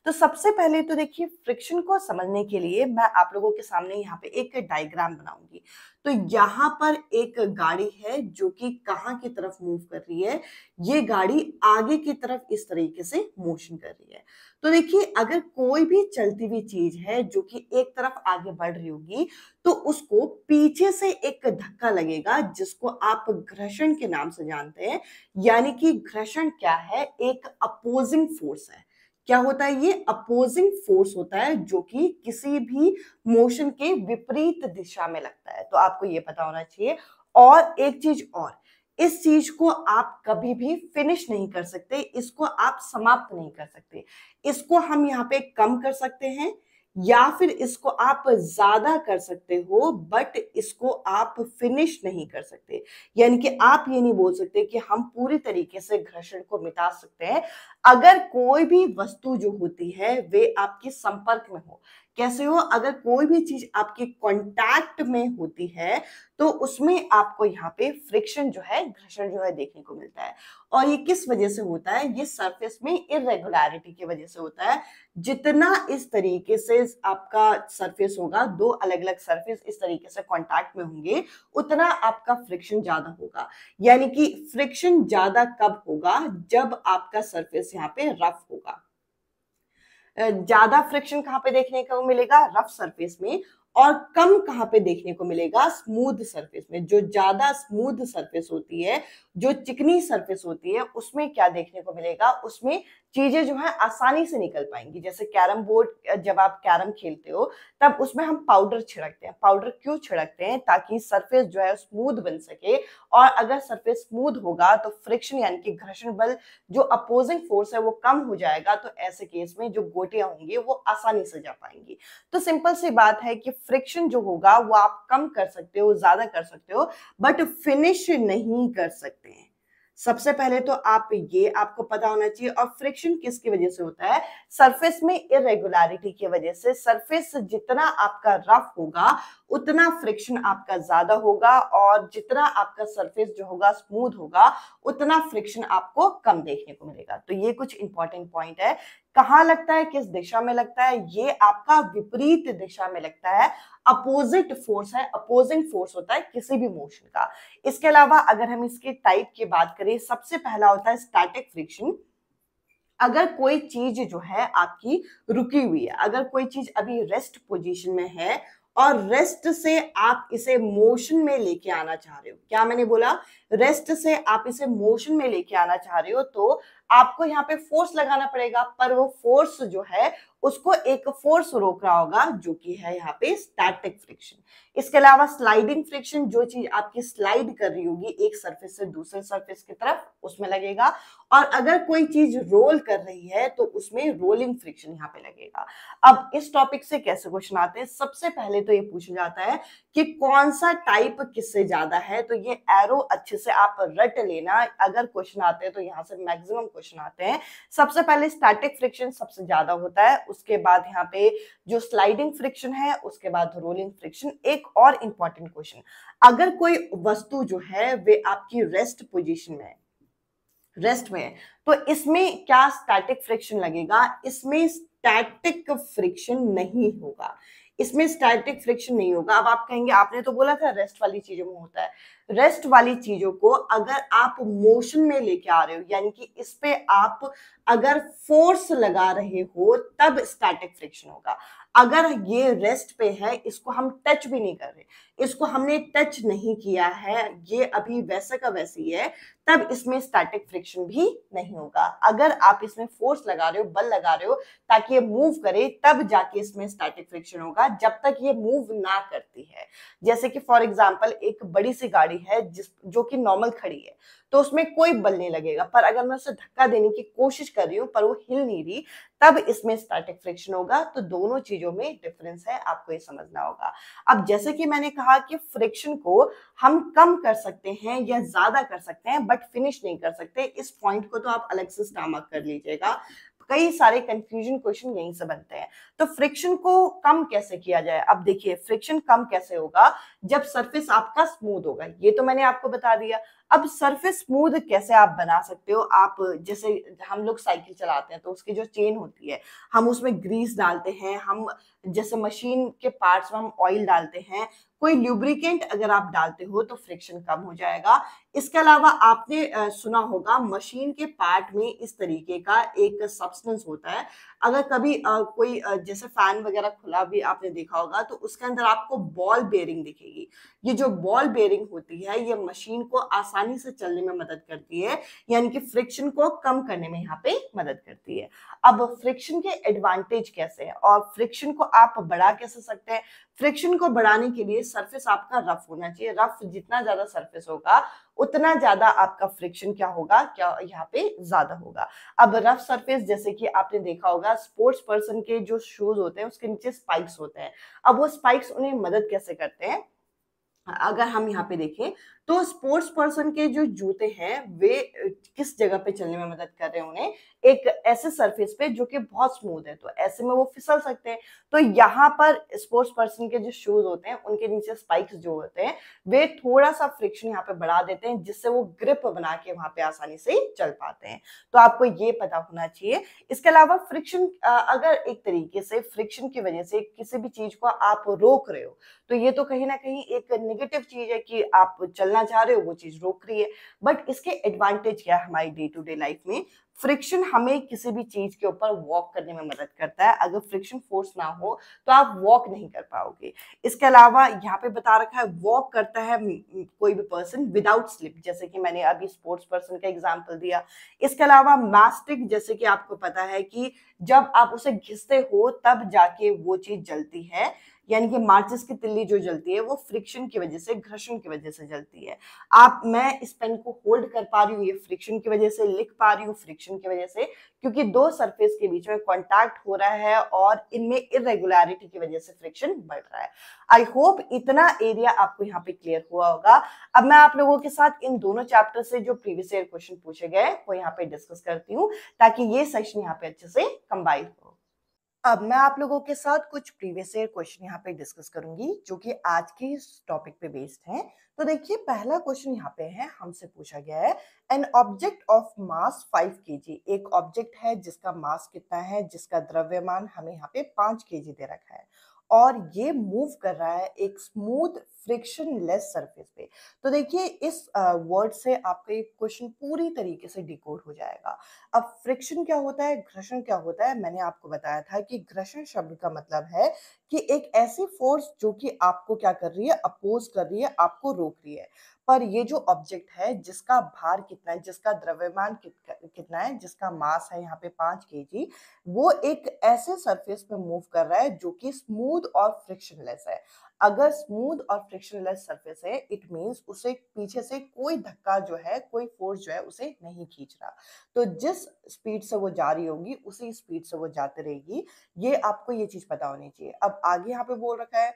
Speaker 1: तो सबसे पहले तो देखिए फ्रिक्शन को समझने के लिए मैं आप लोगों के सामने यहाँ पे एक डायग्राम बनाऊंगी तो यहाँ पर एक गाड़ी है जो कि कहाँ की तरफ मूव कर रही है ये गाड़ी आगे की तरफ इस तरीके से मोशन कर रही है तो देखिए अगर कोई भी चलती हुई चीज है जो कि एक तरफ आगे बढ़ रही होगी तो उसको पीछे से एक धक्का लगेगा जिसको आप घर्षण के नाम से जानते हैं यानी कि घर्षण क्या है एक अपोजिंग फोर्स है क्या होता है ये अपोजिंग फोर्स होता है जो कि किसी भी मोशन के विपरीत दिशा में लगता है तो आपको ये पता होना चाहिए और एक चीज और इस चीज को आप कभी भी फिनिश नहीं कर सकते इसको आप समाप्त नहीं कर सकते इसको हम यहाँ पे कम कर सकते हैं या फिर इसको आप ज्यादा कर सकते हो बट इसको आप फिनिश नहीं कर सकते यानी कि आप ये नहीं बोल सकते कि हम पूरी तरीके से घर्षण को मिटा सकते हैं अगर कोई भी वस्तु जो होती है वे आपके संपर्क में हो कैसे हो अगर कोई भी चीज आपके कांटेक्ट में होती है तो उसमें आपको यहाँ पे फ्रिक्शन जो है घर्षण जो है देखने को मिलता है और ये किस वजह से होता है ये सरफेस में इरेगुलरिटी की वजह से होता है जितना इस तरीके से सरफेस आपका सरफेस होगा दो अलग अलग सरफेस इस तरीके से कांटेक्ट में होंगे उतना आपका फ्रिक्शन ज्यादा होगा यानी कि फ्रिक्शन ज्यादा कब होगा जब आपका सरफेस यहाँ पे रफ होगा ज्यादा फ्रिक्शन कहाँ पे देखने को मिलेगा रफ सरफेस में और कम कहाँ पे देखने को मिलेगा स्मूथ सरफेस में जो ज्यादा स्मूथ सरफेस होती है जो चिकनी सरफेस होती है उसमें क्या देखने को मिलेगा उसमें चीजें जो है आसानी से निकल पाएंगी जैसे कैरम बोर्ड जब आप कैरम खेलते हो तब उसमें हम पाउडर छिड़कते हैं पाउडर क्यों छिड़कते हैं ताकि सरफेस जो है स्मूथ बन सके और अगर सरफेस स्मूथ होगा तो फ्रिक्शन यानी कि घर्षण बल जो अपोजिंग फोर्स है वो कम हो जाएगा तो ऐसे केस में जो गोटियां होंगी वो आसानी से जा पाएंगी तो सिंपल सी बात है कि फ्रिक्शन जो होगा वो आप कम कर सकते हो ज्यादा कर सकते हो बट फिनिश नहीं कर सकते हैं सबसे पहले तो आप ये आपको पता होना चाहिए और फ्रिक्शन किसकी वजह से होता है सरफेस में इरेगुलरिटी की वजह से सरफेस जितना आपका रफ होगा उतना फ्रिक्शन आपका ज्यादा होगा और जितना आपका सरफेस जो होगा स्मूथ होगा उतना फ्रिक्शन आपको कम देखने को मिलेगा तो ये कुछ इंपॉर्टेंट पॉइंट है कहाँ लगता है किस दिशा में लगता है ये आपका विपरीत दिशा में लगता है अपोजिट फोर्स है अपोजिंग फोर्स होता है किसी भी मोशन का इसके अलावा अगर हम इसके टाइप की बात करें सबसे पहला होता है स्टैटिक फ्रिक्शन अगर कोई चीज जो है आपकी रुकी हुई है अगर कोई चीज अभी रेस्ट पोजीशन में है और रेस्ट से आप इसे मोशन में लेके आना चाह रहे हो क्या मैंने बोला रेस्ट से आप इसे मोशन में लेके आना चाह रहे हो तो आपको यहाँ पे फोर्स लगाना पड़ेगा पर वो फोर्स जो है उसको एक फोर्स रोक रहा होगा जो कि है यहाँ पे स्टैटिक फ्रिक्शन इसके अलावा स्लाइडिंग फ्रिक्शन जो चीज आपकी स्लाइड कर रही होगी एक सरफेस से दूसरे सरफेस की तरफ उसमें लगेगा और अगर कोई चीज रोल कर रही है तो उसमें रोलिंग फ्रिक्शन यहाँ पे लगेगा अब इस टॉपिक से कैसे क्वेश्चन आते हैं सबसे पहले तो ये पूछा जाता है कि कौन सा टाइप किससे ज्यादा है तो ये एरो अच्छे से आप रट लेना अगर क्वेश्चन आते हैं तो यहाँ से मैक्सिमम क्वेश्चन आते हैं सबसे पहले स्टैटिक फ्रिक्शन सबसे ज्यादा होता है उसके बाद यहाँ पे जो स्लाइडिंग फ्रिक्शन है उसके बाद रोलिंग फ्रिक्शन एक और इंपॉर्टेंट क्वेश्चन अगर कोई वस्तु जो है वे आपकी रेस्ट पोजिशन में रेस्ट में है तो इसमें क्या स्टैटिक फ्रिक्शन लगेगा इसमें स्टैटिक फ्रिक्शन नहीं होगा इसमें स्टैटिक फ्रिक्शन नहीं होगा अब आप कहेंगे आपने तो बोला था रेस्ट वाली चीजों में होता है रेस्ट वाली चीजों को अगर आप मोशन में लेके आ रहे हो यानी कि इस पे आप अगर फोर्स लगा रहे हो तब स्टैटिक फ्रिक्शन होगा अगर ये रेस्ट पे है इसको हम टच भी नहीं कर रहे इसको हमने टच नहीं किया है ये अभी वैसा का वैसे ही है तब इसमें स्टैटिक फ्रिक्शन भी नहीं होगा अगर आप इसमें फोर्स लगा रहे हो बल लगा रहे हो ताकि ये मूव करे तब जाके इसमें स्टैटिक फ्रिक्शन होगा जब तक ये मूव ना करती है जैसे कि फॉर एग्जाम्पल एक बड़ी सी गाड़ी सवारी है जिस जो कि नॉर्मल खड़ी है तो उसमें कोई बल नहीं लगेगा पर अगर मैं उसे धक्का देने की कोशिश कर रही हूँ पर वो हिल नहीं रही तब इसमें स्टैटिक फ्रिक्शन होगा तो दोनों चीजों में डिफरेंस है आपको ये समझना होगा अब जैसे कि मैंने कहा कि फ्रिक्शन को हम कम कर सकते हैं या ज्यादा कर सकते हैं बट फिनिश नहीं कर सकते इस पॉइंट को तो आप अलग से स्टामक कर लीजिएगा कई सारे कंफ्यूजन क्वेश्चन यहीं से बनते हैं तो फ्रिक्शन को कम कैसे किया जाए अब देखिए फ्रिक्शन कम कैसे होगा जब सरफेस आपका स्मूद होगा ये तो मैंने आपको बता दिया अब सरफेस स्मूद कैसे आप बना सकते हो आप जैसे हम लोग साइकिल चलाते हैं तो उसकी जो चेन होती है हम उसमें ग्रीस डालते हैं हम जैसे मशीन के पार्ट्स में हम ऑयल डालते हैं कोई ल्यूब्रिकेंट अगर आप डालते हो तो फ्रिक्शन कम हो जाएगा इसके अलावा आपने सुना होगा मशीन के पार्ट में इस तरीके का एक सब्सटेंस होता है अगर कभी कोई जैसे फैन वगैरह खुला भी आपने देखा होगा तो उसके अंदर आपको बॉल बेयरिंग दिखेगी ये जो बॉल बेयरिंग होती है ये मशीन को आसानी से चलने में मदद करती है यानी कि फ्रिक्शन को कम करने में यहाँ पे मदद करती है अब फ्रिक्शन के एडवांटेज कैसे है और फ्रिक्शन को आप बढ़ा कैसे सकते हैं फ्रिक्शन को बढ़ाने के लिए सरफेस आपका रफ होना चाहिए रफ जितना ज्यादा सरफेस होगा उतना ज्यादा आपका फ्रिक्शन क्या होगा क्या यहाँ पे ज्यादा होगा अब रफ सरफेस जैसे कि आपने देखा होगा स्पोर्ट्स पर्सन के जो शूज होते हैं उसके नीचे स्पाइक्स होते हैं अब वो स्पाइक्स उन्हें मदद कैसे करते हैं अगर हम यहाँ पे देखें तो स्पोर्ट्स पर्सन के जो जूते हैं वे किस जगह पे चलने में मदद कर रहे हैं उन्हें एक ऐसे सरफेस पे जो कि बहुत स्मूथ है तो ऐसे में वो फिसल सकते हैं तो यहाँ पर स्पोर्ट्स पर्सन के जो शूज होते हैं उनके नीचे स्पाइक्स जो होते हैं वे थोड़ा सा फ्रिक्शन यहाँ पे बढ़ा देते हैं जिससे वो ग्रिप बना के वहां पे आसानी से चल पाते हैं तो आपको ये पता होना चाहिए इसके अलावा फ्रिक्शन अगर एक तरीके से फ्रिक्शन की वजह से किसी भी चीज को आप रोक रहे हो तो ये तो कहीं ना कहीं एक निगेटिव चीज है कि आप चल बदलना चाह रहे हो वो चीज़ रोक रही है बट इसके एडवांटेज क्या है हमारी डे टू डे लाइफ में फ्रिक्शन हमें किसी भी चीज के ऊपर वॉक करने में मदद करता है अगर फ्रिक्शन फोर्स ना हो तो आप वॉक नहीं कर पाओगे इसके अलावा यहाँ पे बता रखा है वॉक करता है कोई भी पर्सन विदाउट स्लिप जैसे कि मैंने अभी स्पोर्ट्स पर्सन का एग्जाम्पल दिया इसके अलावा मास्टिक जैसे कि आपको पता है कि जब आप उसे घिसते हो तब जाके वो चीज जलती है यानी कि मार्चिस की तिल्ली जो जलती है वो फ्रिक्शन की वजह से घर्षण की वजह से जलती है आप मैं इस पेन को होल्ड कर पा रही हूँ ये फ्रिक्शन की वजह से लिख पा रही हूँ फ्रिक्शन की वजह से क्योंकि दो सरफेस के बीच में कॉन्टैक्ट हो रहा है और इनमें इरेगुलरिटी की वजह से फ्रिक्शन बढ़ रहा है आई होप इतना एरिया आपको यहाँ पे क्लियर हुआ होगा अब मैं आप लोगों के साथ इन दोनों चैप्टर से जो प्रीवियस ईयर क्वेश्चन पूछे गए वो यहाँ पे डिस्कस करती हूँ ताकि ये सेक्शन यहाँ पे अच्छे से कंबाइन हो अब मैं आप लोगों के साथ कुछ प्रीवियस ईयर क्वेश्चन यहाँ पे डिस्कस करूंगी जो कि आज के इस टॉपिक पे बेस्ड हैं तो देखिए पहला क्वेश्चन यहाँ पे है हमसे पूछा गया है an object of mass five के एक ऑब्जेक्ट है जिसका मास कितना है जिसका द्रव्यमान हमें यहाँ पे पांच के दे रखा है और ये मूव कर रहा है एक स्मूथ फ्रिक्शन लेस सरफेस पे तो देखिए इस वर्ड से आपका ये क्वेश्चन पूरी तरीके से डिकोड हो जाएगा अब फ्रिक्शन क्या होता है घर्षण क्या होता है मैंने आपको बताया था कि घर्षण शब्द का मतलब है कि एक ऐसी फोर्स जो कि आपको क्या कर रही है अपोज कर रही है आपको रोक रही है पर ये जो ऑब्जेक्ट है जिसका भार कितना है जिसका द्रव्यमान कितना है जिसका मास है यहाँ पे पांच के वो एक ऐसे सरफेस पे मूव कर रहा है जो कि स्मूथ और फ्रिक्शनलेस है अगर स्मूथ और फ्रिक्शनलेस सरफेस है इट मीन्स उसे पीछे से कोई धक्का जो है कोई फोर्स जो है उसे नहीं खींच रहा तो जिस स्पीड से वो जा रही होगी उसी स्पीड से वो जाती रहेगी ये आपको ये चीज पता होनी चाहिए अब आगे यहाँ पे बोल रखा है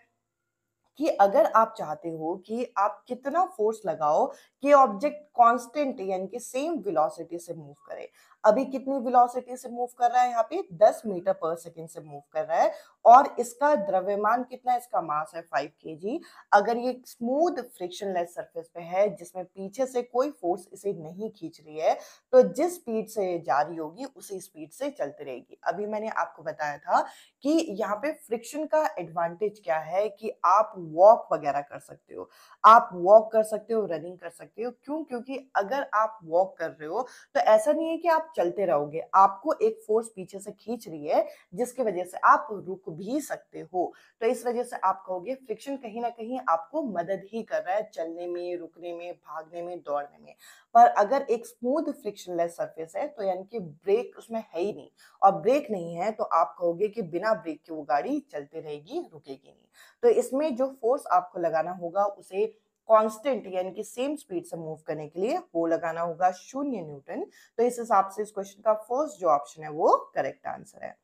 Speaker 1: कि अगर आप चाहते हो कि आप कितना फोर्स लगाओ कि ऑब्जेक्ट कांस्टेंट यानी कि सेम वेलोसिटी से मूव करे अभी कितनी वेलोसिटी से मूव कर रहा है यहाँ पे 10 मीटर पर सेकेंड से मूव कर रहा है और इसका द्रव्यमान कितना इसका मास है 5 के अगर ये स्मूथ फ्रिक्शनलेस सरफेस पे है जिसमें पीछे से कोई फोर्स इसे नहीं खींच रही है तो जिस स्पीड से ये जा रही होगी उसी स्पीड से चलती रहेगी अभी मैंने आपको बताया था कि यहाँ पे फ्रिक्शन का एडवांटेज क्या है कि आप वॉक वगैरह कर सकते हो आप वॉक कर सकते हो रनिंग कर सकते हो क्यों क्योंकि अगर आप वॉक कर रहे हो तो ऐसा नहीं है कि आप चलते रहोगे आपको एक फोर्स पीछे से खींच रही है जिसकी वजह से आप रुक भी सकते हो तो इस वजह से आप कहोगे फ्रिक्शन कहीं ना कहीं आपको मदद ही कर रहा है चलने में रुकने में भागने में दौड़ने में पर अगर एक स्मूथ फ्रिक्शनलेस सरफेस है तो यानी कि ब्रेक उसमें है ही नहीं और ब्रेक नहीं है तो आप कहोगे कि बिना ब्रेक के वो गाड़ी चलती रहेगी रुकेगी नहीं तो इसमें जो फोर्स आपको लगाना होगा उसे कांस्टेंट यानी कि सेम स्पीड से मूव करने के लिए वो लगाना होगा शून्य न्यूटन तो इस हिसाब से इस क्वेश्चन का फर्स्ट जो ऑप्शन है वो करेक्ट आंसर है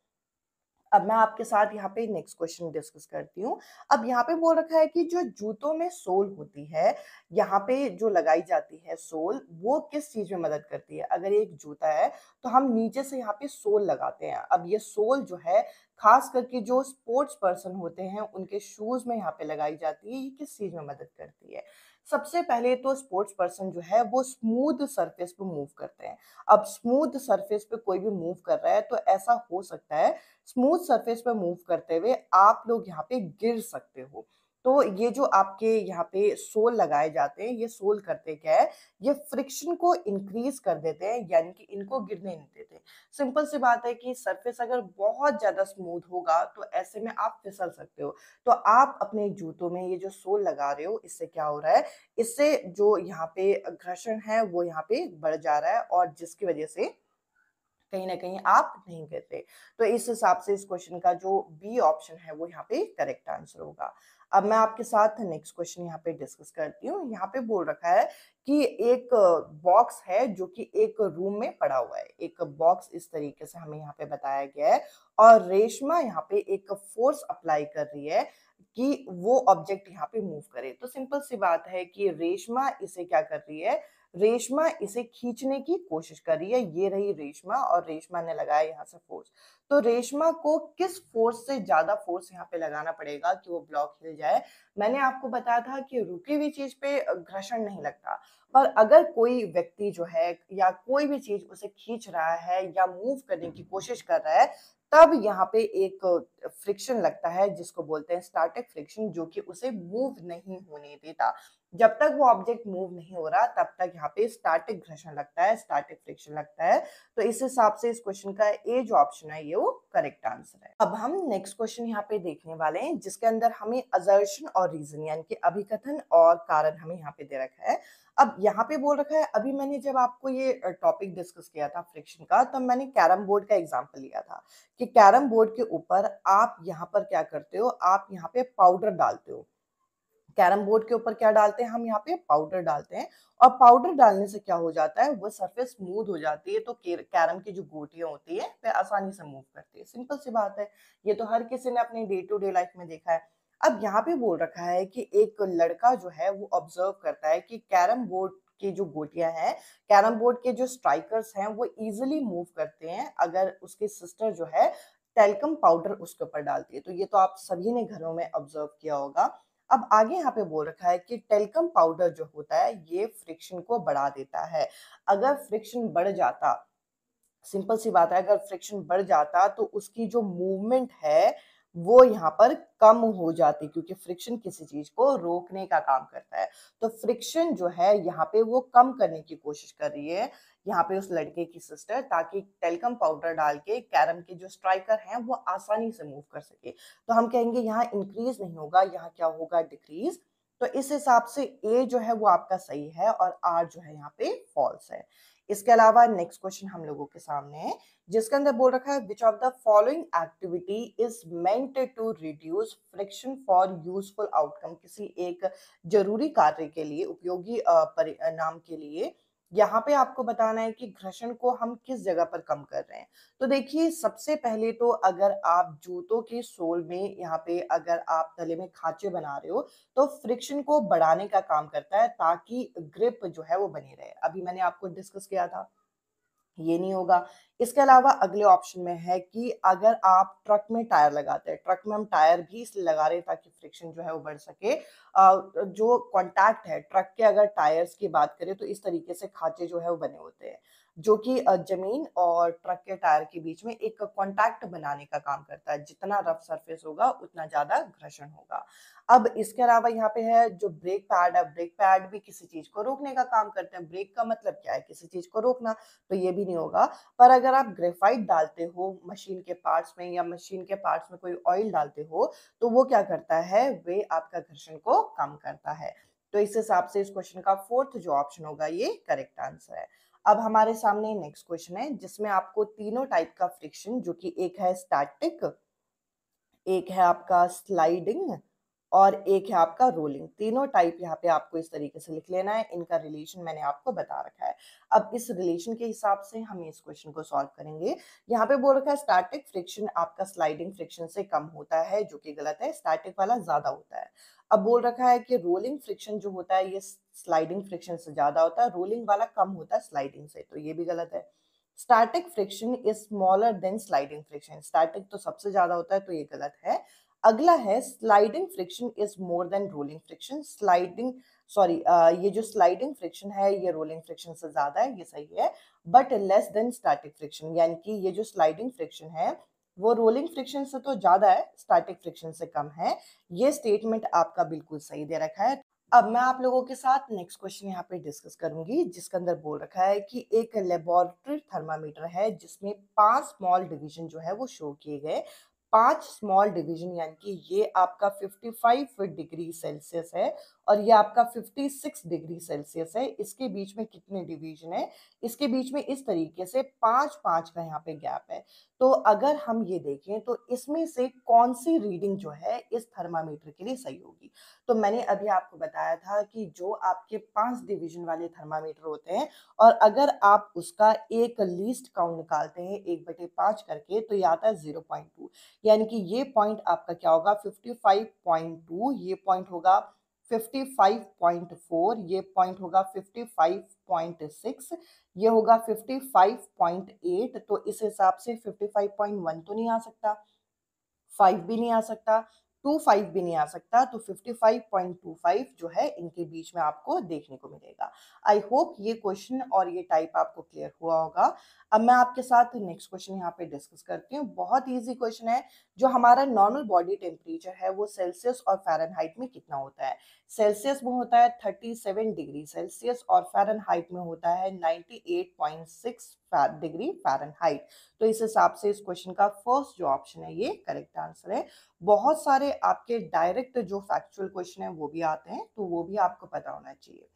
Speaker 1: अब मैं आपके साथ यहाँ पे नेक्स्ट क्वेश्चन डिस्कस करती हूँ अब यहाँ पे बोल रखा है कि जो जूतों में सोल होती है यहाँ पे जो लगाई जाती है सोल वो किस चीज में मदद करती है अगर एक जूता है तो हम नीचे से यहाँ पे सोल लगाते हैं अब ये सोल जो है खास करके जो स्पोर्ट्स पर्सन होते हैं उनके शूज़ में यहाँ पे लगाई जाती है ये किस चीज़ में मदद करती है सबसे पहले तो स्पोर्ट्स पर्सन जो है वो स्मूथ सरफेस पे मूव करते हैं अब स्मूथ सरफेस पे कोई भी मूव कर रहा है तो ऐसा हो सकता है स्मूथ सरफेस पे मूव करते हुए आप लोग यहाँ पे गिर सकते हो तो ये जो आपके यहाँ पे सोल लगाए जाते हैं ये सोल करते क्या है ये फ्रिक्शन को इंक्रीज कर देते हैं यानी कि इनको गिरने नहीं देते सिंपल सी बात है कि सरफेस अगर बहुत ज़्यादा स्मूथ होगा तो ऐसे में आप फिसल सकते हो तो आप अपने जूतों में ये जो सोल लगा रहे हो इससे क्या हो रहा है इससे जो यहाँ पे घर्षण है वो यहाँ पे बढ़ जा रहा है और जिसकी वजह से कहीं ना कहीं आप नहीं गिरते तो इस हिसाब से इस क्वेश्चन का जो बी ऑप्शन है वो यहाँ पे करेक्ट आंसर होगा अब मैं आपके साथ नेक्स्ट क्वेश्चन यहाँ पे डिस्कस करती हूँ यहाँ पे बोल रखा है कि एक बॉक्स है जो कि एक रूम में पड़ा हुआ है एक बॉक्स इस तरीके से हमें यहाँ पे बताया गया है और रेशमा यहाँ पे एक फोर्स अप्लाई कर रही है कि वो ऑब्जेक्ट यहाँ पे मूव करे तो सिंपल सी बात है कि रेशमा इसे क्या कर रही है रेशमा इसे खींचने की कोशिश कर रही है ये रही रेशमा और रेशमा ने लगाया यहाँ से फोर्स तो रेशमा को किस फोर्स से ज्यादा फोर्स यहाँ पे लगाना पड़ेगा कि वो ब्लॉक हिल जाए मैंने आपको बताया था कि रुकी हुई चीज पे घर्षण नहीं लगता पर अगर कोई व्यक्ति जो है या कोई भी चीज उसे खींच रहा है या मूव करने की कोशिश कर रहा है तब यहाँ पे एक फ्रिक्शन लगता है जिसको बोलते हैं स्टार्टिक फ्रिक्शन जो कि उसे मूव नहीं होने देता जब तक वो ऑब्जेक्ट मूव नहीं हो रहा तब तक यहाँ पे स्टैटिक घर्षण लगता है स्टैटिक फ्रिक्शन लगता है तो इस हिसाब से इस क्वेश्चन का ए जो ऑप्शन है ये वो करेक्ट आंसर है अब हम नेक्स्ट क्वेश्चन यहाँ पे देखने वाले हैं जिसके अंदर हमें अजर्शन और रीजन यानी कि अभिकथन और कारण हमें यहाँ पे दे रखा है अब यहाँ पे बोल रखा है अभी मैंने जब आपको ये टॉपिक डिस्कस किया था फ्रिक्शन का तब तो मैंने कैरम बोर्ड का एग्जाम्पल लिया था कि कैरम बोर्ड के ऊपर आप यहाँ पर क्या करते हो आप यहाँ पे पाउडर डालते हो कैरम बोर्ड के ऊपर क्या डालते हैं हम यहाँ पे पाउडर डालते हैं और पाउडर डालने से क्या हो जाता है वो सरफेस स्मूथ हो जाती है तो कैरम की जो गोटियाँ होती है वह आसानी से मूव करती है सिंपल सी बात है ये तो हर किसी ने अपने डे टू डे लाइफ में देखा है अब यहाँ पे बोल रखा है कि एक लड़का जो है वो ऑब्जर्व करता है कि कैरम बोर्ड की जो गोटियां हैं कैरम बोर्ड के जो स्ट्राइकर्स हैं वो इजिली मूव करते हैं अगर उसकी सिस्टर जो है टेलकम पाउडर उसके ऊपर डालती है तो ये तो आप सभी ने घरों में ऑब्जर्व किया होगा अब आगे यहाँ पे बोल रखा है कि टेलकम पाउडर जो होता है ये फ्रिक्शन को बढ़ा देता है अगर फ्रिक्शन बढ़ जाता सिंपल सी बात है अगर फ्रिक्शन बढ़ जाता तो उसकी जो मूवमेंट है वो यहाँ पर कम हो जाती क्योंकि फ्रिक्शन किसी चीज को रोकने का काम करता है तो फ्रिक्शन जो है यहाँ पे वो कम करने की कोशिश कर रही है यहाँ पे उस लड़के की सिस्टर ताकि टेलकम पाउडर डाल के कैरम के जो स्ट्राइकर हैं वो आसानी से मूव कर सके तो हम कहेंगे यहाँ इंक्रीज नहीं होगा यहाँ क्या होगा डिक्रीज तो इस हिसाब से ए जो है वो आपका सही है और आर जो है यहाँ पे फॉल्स है इसके अलावा नेक्स्ट क्वेश्चन हम लोगों के सामने है जिसके अंदर बोल रखा है which of the following activity is meant to reduce friction for useful outcome किसी एक जरूरी कार्य के लिए उपयोगी परिणाम के लिए यहाँ पे आपको बताना है कि घर्षण को हम किस जगह पर कम कर रहे हैं तो देखिए सबसे पहले तो अगर आप जूतों के सोल में यहाँ पे अगर आप तले में खांचे बना रहे हो तो फ्रिक्शन को बढ़ाने का काम करता है ताकि ग्रिप जो है वो बनी रहे अभी मैंने आपको डिस्कस किया था ये नहीं होगा इसके अलावा अगले ऑप्शन में है कि अगर आप ट्रक में टायर लगाते हैं ट्रक में हम टायर भी इसलिए लगा रहे हैं ताकि फ्रिक्शन जो है वो बढ़ सके जो कॉन्टैक्ट है ट्रक के अगर टायर्स की बात करें तो इस तरीके से खांचे जो है वो बने होते हैं जो कि जमीन और ट्रक के टायर के बीच में एक कॉन्टैक्ट बनाने का काम करता है जितना रफ सरफेस होगा उतना ज्यादा घर्षण होगा अब इसके अलावा यहाँ पे है जो ब्रेक पैड है ब्रेक पैड भी किसी चीज को रोकने का काम करते हैं ब्रेक का मतलब क्या है किसी चीज को रोकना तो ये भी नहीं होगा पर अगर आप ग्रेफाइट डालते हो मशीन के पार्ट्स में या मशीन के पार्ट्स में कोई ऑयल डालते हो तो वो क्या करता है वे आपका घर्षण को कम करता है तो इस हिसाब से इस क्वेश्चन का फोर्थ जो ऑप्शन होगा ये करेक्ट आंसर है अब हमारे सामने नेक्स्ट क्वेश्चन है जिसमें आपको तीनों टाइप का फ्रिक्शन जो कि एक है स्टैटिक एक है आपका स्लाइडिंग और एक है आपका रोलिंग तीनों टाइप यहाँ पे आपको इस तरीके से लिख लेना है इनका रिलेशन मैंने आपको बता रखा है अब इस रिलेशन के हिसाब से हम इस क्वेश्चन को सॉल्व करेंगे यहाँ पे बोल रखा है स्टैटिक फ्रिक्शन आपका स्लाइडिंग फ्रिक्शन से कम होता है जो कि गलत है स्टैटिक वाला ज्यादा होता है अब बोल रखा है कि रोलिंग फ्रिक्शन जो होता है ये स्लाइडिंग फ्रिक्शन से ज्यादा होता है रोलिंग वाला कम होता है स्लाइडिंग से तो ये भी गलत है static friction is smaller than sliding friction static तो सबसे ज्यादा होता है तो ये गलत है अगला है sliding friction is more than rolling friction sliding sorry ये जो स्लाइडिंग फ्रिक्शन है ये रोलिंग फ्रिक्शन से ज्यादा है ये सही है but less than static friction यानी कि ये जो स्लाइडिंग फ्रिक्शन है वो रोलिंग फ्रिक्शन से तो ज़्यादा है स्टैटिक फ्रिक्शन से कम है ये स्टेटमेंट आपका बिल्कुल सही दे रखा है अब मैं आप लोगों के साथ नेक्स्ट क्वेश्चन यहाँ पे डिस्कस करूंगी जिसके अंदर बोल रखा है कि एक लेबोरेटरी थर्मामीटर है जिसमें पांच स्मॉल डिवीजन जो है वो शो किए गए पांच स्मॉल डिवीजन यानी कि ये आपका 55 डिग्री सेल्सियस है और ये आपका 56 डिग्री सेल्सियस है इसके बीच में कितने डिवीजन है इसके बीच में इस तरीके से पांच पांच का यहाँ पे गैप है तो अगर हम ये देखें तो इसमें से कौन सी रीडिंग जो है इस थर्मामीटर के लिए सही होगी तो मैंने अभी आपको बताया था कि जो आपके पांच डिवीजन वाले थर्मामीटर होते हैं और अगर आप उसका एक लीस्ट काउंट निकालते हैं एक बटे पांच करके तो ये आता है जीरो पॉइंट टू यानी कि ये पॉइंट आपका क्या होगा फिफ्टी फाइव पॉइंट टू ये पॉइंट होगा 55.4 ये पॉइंट होगा 55.6 ये होगा 55.8 तो इस हिसाब से 55.1 तो नहीं आ सकता 5 भी नहीं आ सकता टू फाइव भी नहीं आ सकता तो फिफ्टी फाइव टू फाइव जो है इनके बीच में आपको देखने को मिलेगा आई होप ये क्वेश्चन और ये टाइप आपको क्लियर हुआ होगा अब मैं आपके साथ नेक्स्ट क्वेश्चन यहाँ पे डिस्कस करती हूँ बहुत ईजी क्वेश्चन है जो हमारा नॉर्मल बॉडी टेम्परेचर है वो सेल्सियस और फेरनहाइट में कितना होता है सेल्सियस में होता है 37 डिग्री सेल्सियस और फेरन हाइट में होता है 98.6 डिग्री फेरन हाइट तो इस हिसाब से इस क्वेश्चन का फर्स्ट जो ऑप्शन है ये करेक्ट आंसर है बहुत सारे आपके डायरेक्ट जो फैक्चुअल क्वेश्चन है वो भी आते हैं तो वो भी आपको पता होना चाहिए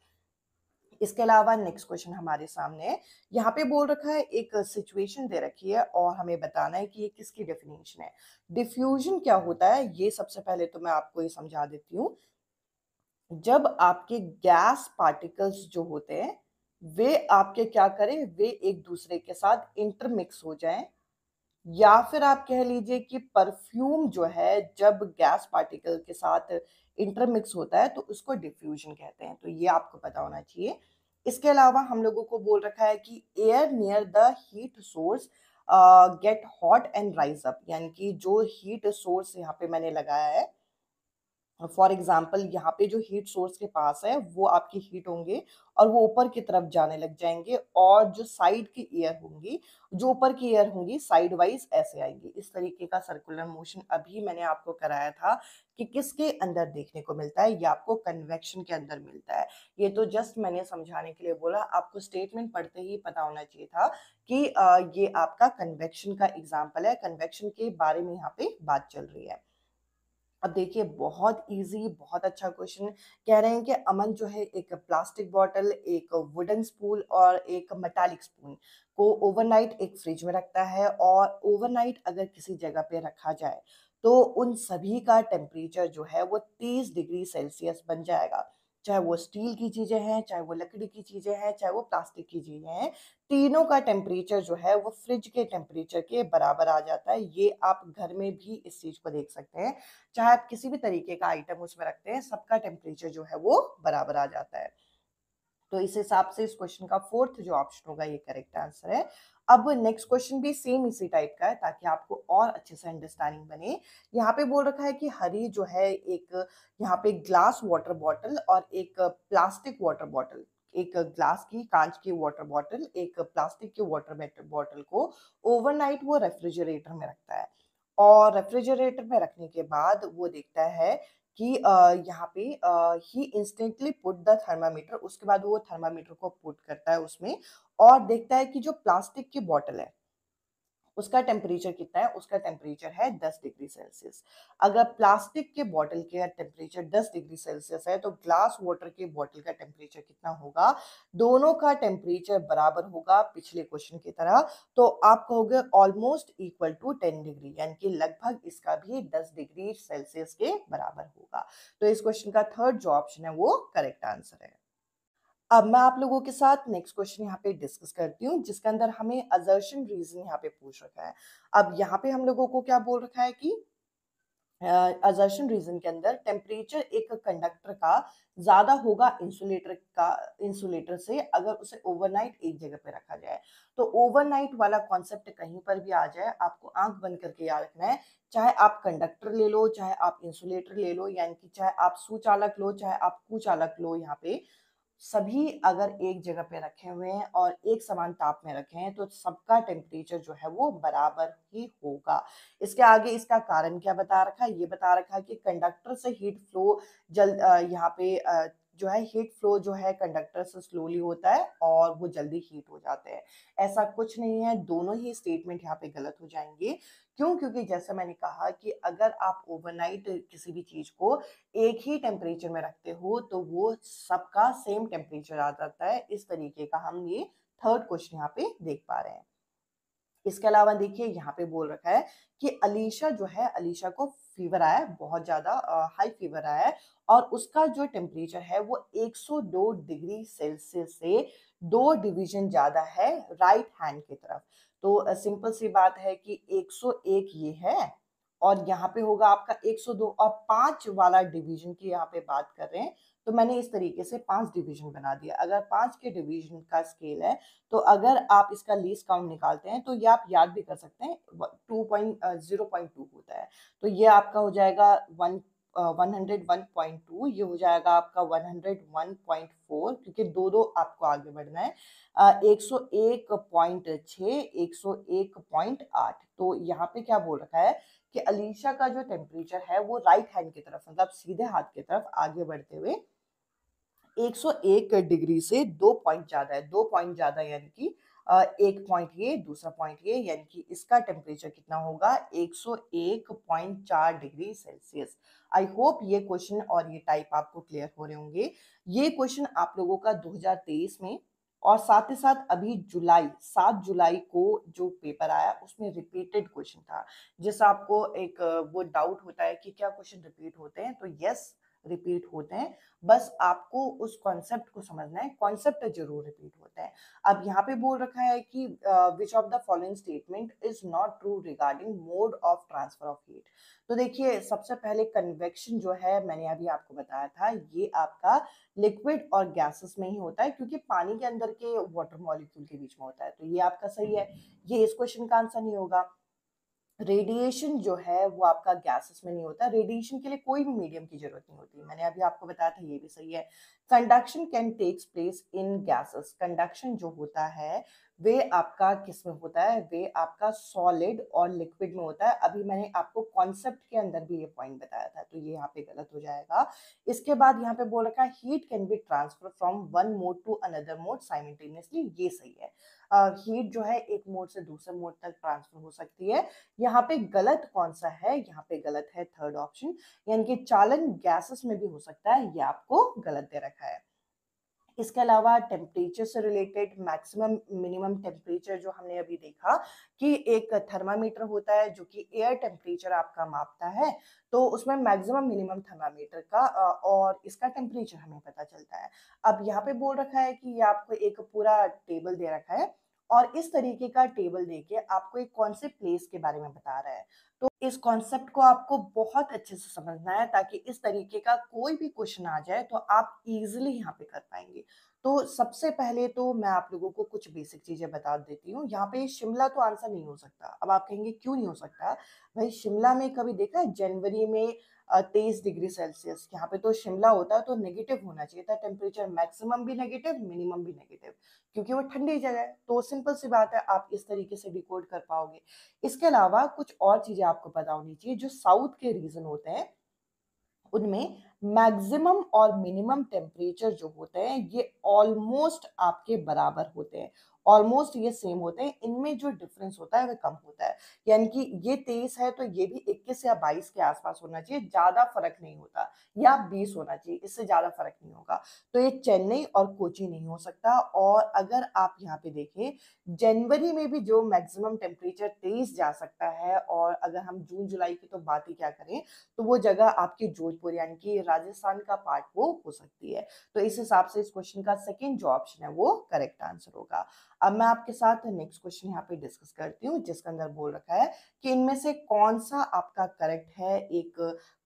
Speaker 1: इसके अलावा नेक्स्ट क्वेश्चन हमारे सामने है यहाँ पे बोल रखा है एक सिचुएशन दे रखी है और हमें बताना है कि ये किसकी डेफिनेशन है डिफ्यूजन क्या होता है ये सबसे पहले तो मैं आपको ये समझा देती हूँ जब आपके गैस पार्टिकल्स जो होते हैं वे आपके क्या करें वे एक दूसरे के साथ इंटरमिक्स हो जाएं या फिर आप कह लीजिए कि परफ्यूम जो है जब गैस पार्टिकल के साथ इंटरमिक्स होता है तो उसको डिफ्यूजन कहते हैं तो ये आपको पता होना चाहिए इसके अलावा हम लोगों को बोल रखा है कि air near the heat source get hot and rise up यानी कि जो हीट सोर्स यहाँ पे मैंने लगाया है फॉर एग्जाम्पल यहाँ पे जो हीट सोर्स के पास है वो आपके हीट होंगे और वो ऊपर की तरफ जाने लग जाएंगे और जो साइड की एयर होंगी जो ऊपर की एयर होंगी साइड वाइज ऐसे आएंगी इस तरीके का सर्कुलर मोशन अभी मैंने आपको कराया था कि किसके अंदर देखने को मिलता है या आपको कन्वेक्शन के अंदर मिलता है ये तो जस्ट मैंने समझाने के लिए बोला आपको स्टेटमेंट पढ़ते ही पता होना चाहिए था कि ये आपका कन्वेक्शन का एग्जाम्पल है कन्वेक्शन के बारे में यहाँ पे बात चल रही है अब देखिए बहुत इजी बहुत अच्छा क्वेश्चन कह रहे हैं कि अमन जो है एक प्लास्टिक बॉटल एक वुडन स्पून और एक मेटालिक स्पून को ओवरनाइट एक फ्रिज में रखता है और ओवरनाइट अगर किसी जगह पे रखा जाए तो उन सभी का टेम्परेचर जो है वो 30 डिग्री सेल्सियस बन जाएगा चाहे वो स्टील की चीज़ें हैं चाहे वो लकड़ी की चीज़ें हैं चाहे वो प्लास्टिक की चीज़ें हैं तीनों का टेम्परेचर जो है वो फ्रिज के टेम्परेचर के बराबर आ जाता है ये आप घर में भी इस चीज़ को देख सकते हैं चाहे आप किसी भी तरीके का आइटम उसमें रखते हैं सबका टेम्परेचर जो है वो बराबर आ जाता है तो इस हिसाब से इस क्वेश्चन का फोर्थ जो ऑप्शन होगा ये करेक्ट आंसर है अब नेक्स्ट क्वेश्चन भी सेम इसी टाइप का है ताकि आपको और अच्छे से अंडरस्टैंडिंग बने यहाँ पे बोल रखा है कि हरी जो है एक यहाँ पे ग्लास वाटर बॉटल और एक प्लास्टिक वाटर बॉटल एक ग्लास की कांच की वाटर बॉटल एक प्लास्टिक की वाटर बॉटल को ओवरनाइट वो रेफ्रिजरेटर में रखता है और रेफ्रिजरेटर में रखने के बाद वो देखता है कि यहाँ पे ही इंस्टेंटली पुट द थर्मामीटर उसके बाद वो थर्मामीटर को पुट करता है उसमें और देखता है कि जो प्लास्टिक की बॉटल है उसका टेम्परेचर कितना है उसका टेम्परेचर है 10 डिग्री सेल्सियस अगर प्लास्टिक के बॉटल के टेम्परेचर 10 डिग्री सेल्सियस है तो ग्लास वाटर के बॉटल का टेम्परेचर कितना होगा दोनों का टेम्परेचर बराबर होगा पिछले क्वेश्चन की तरह तो आप कहोगे almost equal to ten degree यानी कि लगभग इसका भी दस डिग्री सेल्सियस के बराबर होगा तो इस क्वेश्चन का थर्ड जो ऑप्शन है वो करेक्ट आंसर है अब मैं आप लोगों के साथ नेक्स्ट क्वेश्चन यहाँ पे डिस्कस करती हूँ जिसके अंदर हमें अजर्शन रीजन यहाँ पे पूछ रखा है अब यहाँ पे हम लोगों को क्या बोल रखा है कि अजर्शन uh, रीजन के अंदर टेम्परेचर एक कंडक्टर का ज्यादा होगा इंसुलेटर का इंसुलेटर से अगर उसे ओवरनाइट एक जगह पे रखा जाए तो ओवरनाइट वाला कॉन्सेप्ट कहीं पर भी आ जाए आपको आंख बंद करके याद रखना है चाहे आप कंडक्टर ले लो चाहे आप इंसुलेटर ले लो यानी कि चाहे आप सुचालक लो चाहे आप कुचालक लो यहाँ पे सभी अगर एक जगह पे रखे हुए हैं और एक समान ताप में रखे हैं तो सबका टेम्परेचर जो है वो बराबर ही होगा इसके आगे इसका कारण क्या बता रखा है ये बता रखा है कि कंडक्टर से हीट फ्लो जल यहाँ पे आ, जो है हीट फ्लो जो है कंडक्टर से स्लोली होता है और वो जल्दी हीट हो जाते हैं ऐसा कुछ नहीं है दोनों ही स्टेटमेंट यहाँ पे गलत हो जाएंगे क्यों क्योंकि जैसे मैंने कहा कि अगर आप ओवरनाइट किसी भी चीज़ को एक ही टेम्परेचर में रखते हो तो वो सबका सेम टेम्परेचर आ जाता है इस तरीके का हम ये थर्ड क्वेश्चन यहाँ पे देख पा रहे हैं इसके अलावा देखिए यहाँ पे बोल रखा है कि अलीशा जो है अलीशा को फीवर आया बहुत ज़्यादा हाई फीवर आया है और उसका जो टेम्परेचर है वो 102 डिग्री सेल्सियस से दो डिवीजन ज़्यादा है राइट हैंड की तरफ तो सिंपल सी बात है कि 101 ये है और यहाँ पे होगा आपका 102 और पांच वाला डिवीजन की यहाँ पे बात कर रहे हैं तो मैंने इस तरीके से पांच डिवीजन बना दिया अगर पांच के डिवीजन का स्केल है तो अगर आप इसका लीस काउंट निकालते हैं तो ये आप याद भी कर सकते हैं two point zero point two होता है तो ये आपका हो जाएगा वन 101.2 ये हो जाएगा आपका 101.4 क्योंकि दो दो आपको आगे बढ़ना है एक सौ एक पॉइंट एक सौ एक पॉइंट आठ तो यहाँ पे क्या बोल रखा है कि अलीशा का जो टेम्परेचर है वो राइट हैंड की तरफ मतलब सीधे हाथ की तरफ आगे बढ़ते हुए 101 डिग्री से दो पॉइंट ज़्यादा है दो पॉइंट ज़्यादा यानी कि एक पॉइंट ये दूसरा पॉइंट ये यानी कि इसका टेम्परेचर कितना होगा 101.4 डिग्री सेल्सियस आई होप ये क्वेश्चन और ये टाइप आपको क्लियर हो रहे होंगे ये क्वेश्चन आप लोगों का 2023 में और साथ ही साथ अभी जुलाई सात जुलाई को जो पेपर आया उसमें रिपीटेड क्वेश्चन था जिससे आपको एक वो डाउट होता है कि क्या क्वेश्चन रिपीट होते हैं तो यस yes, रिपीट होते हैं बस आपको उस कॉन्सेप्ट को समझना है कॉन्सेप्ट जरूर रिपीट होता है अब यहाँ पे बोल रखा है कि which of the following statement is not true regarding mode of transfer of heat तो देखिए सबसे पहले कन्वेक्शन जो है मैंने अभी आपको बताया था ये आपका लिक्विड और गैसेस में ही होता है क्योंकि पानी के अंदर के वाटर मॉलिक्यूल के बीच में होता है तो ये आपका सही है ये इस क्वेश्चन का आंसर नहीं होगा रेडिएशन जो है वो आपका गैसेस में नहीं होता रेडिएशन के लिए कोई भी मीडियम की जरूरत नहीं होती मैंने अभी आपको बताया था ये भी सही है conduction can takes place in gases conduction जो होता है वे आपका किस में होता है वे आपका सॉलिड और लिक्विड में होता है अभी मैंने आपको कॉन्सेप्ट के अंदर भी ये पॉइंट बताया था तो ये यहाँ पे गलत हो जाएगा इसके बाद यहाँ पे बोल रखा है heat can be transfer from one mode to another mode simultaneously ये सही है हीट uh, जो है एक मोड से दूसरे मोड तक ट्रांसफर हो सकती है यहाँ पे गलत कौन सा है यहाँ पे गलत है थर्ड ऑप्शन यानी कि चालन गैसेस में भी हो सकता है ये आपको गलत दे रखा रखा है इसके अलावा टेम्परेचर से रिलेटेड मैक्सिमम मिनिमम टेम्परेचर जो हमने अभी देखा कि एक थर्मामीटर होता है जो कि एयर टेम्परेचर आपका मापता है तो उसमें मैक्सिमम मिनिमम थर्मामीटर का और इसका टेम्परेचर हमें पता चलता है अब यहाँ पे बोल रखा है कि ये आपको एक पूरा टेबल दे रखा है और इस तरीके का टेबल देके आपको एक कौन से प्लेस के बारे में बता रहा है तो इस कॉन्सेप्ट को आपको बहुत अच्छे से समझना है ताकि इस तरीके का कोई भी क्वेश्चन आ जाए तो आप इजिली यहाँ पे कर पाएंगे तो सबसे पहले तो मैं आप लोगों को कुछ बेसिक चीज़ें बता देती हूँ यहाँ पे शिमला तो आंसर नहीं हो सकता अब आप कहेंगे क्यों नहीं हो सकता भाई शिमला में कभी देखा है जनवरी में तेईस डिग्री सेल्सियस यहाँ पे तो शिमला होता है तो नेगेटिव होना चाहिए था टेम्परेचर मैक्सिमम भी नेगेटिव मिनिमम भी नेगेटिव क्योंकि वो ठंडी जगह है तो सिंपल सी बात है आप इस तरीके से डिकोड कर पाओगे इसके अलावा कुछ और चीज़ें आपको पता होनी चाहिए जो साउथ के रीजन होते हैं उनमें मैक्सिमम और मिनिमम टेम्परेचर जो होते हैं ये ऑलमोस्ट आपके बराबर होते हैं ऑलमोस्ट ये सेम होते हैं इनमें जो डिफरेंस होता है वह कम होता है यानी कि ये तेईस है तो ये भी इक्कीस या बाईस के आसपास होना चाहिए ज़्यादा फर्क नहीं होता या बीस होना चाहिए इससे ज़्यादा फर्क नहीं होगा तो ये चेन्नई और कोची नहीं हो सकता और अगर आप यहाँ पे देखें जनवरी में भी जो मैक्सिमम टेम्परेचर तेईस जा सकता है और अगर हम जून जुलाई की तो बात ही क्या करें तो वो जगह आपकी जोधपुर यानी कि राजस्थान का पार्ट वो हो सकती है तो इस हिसाब से इस क्वेश्चन का सेकेंड जो ऑप्शन है वो करेक्ट आंसर होगा अब मैं आपके साथ नेक्स्ट क्वेश्चन यहाँ पे डिस्कस करती हूँ जिसके अंदर बोल रखा है कि इनमें से कौन सा आपका करेक्ट है एक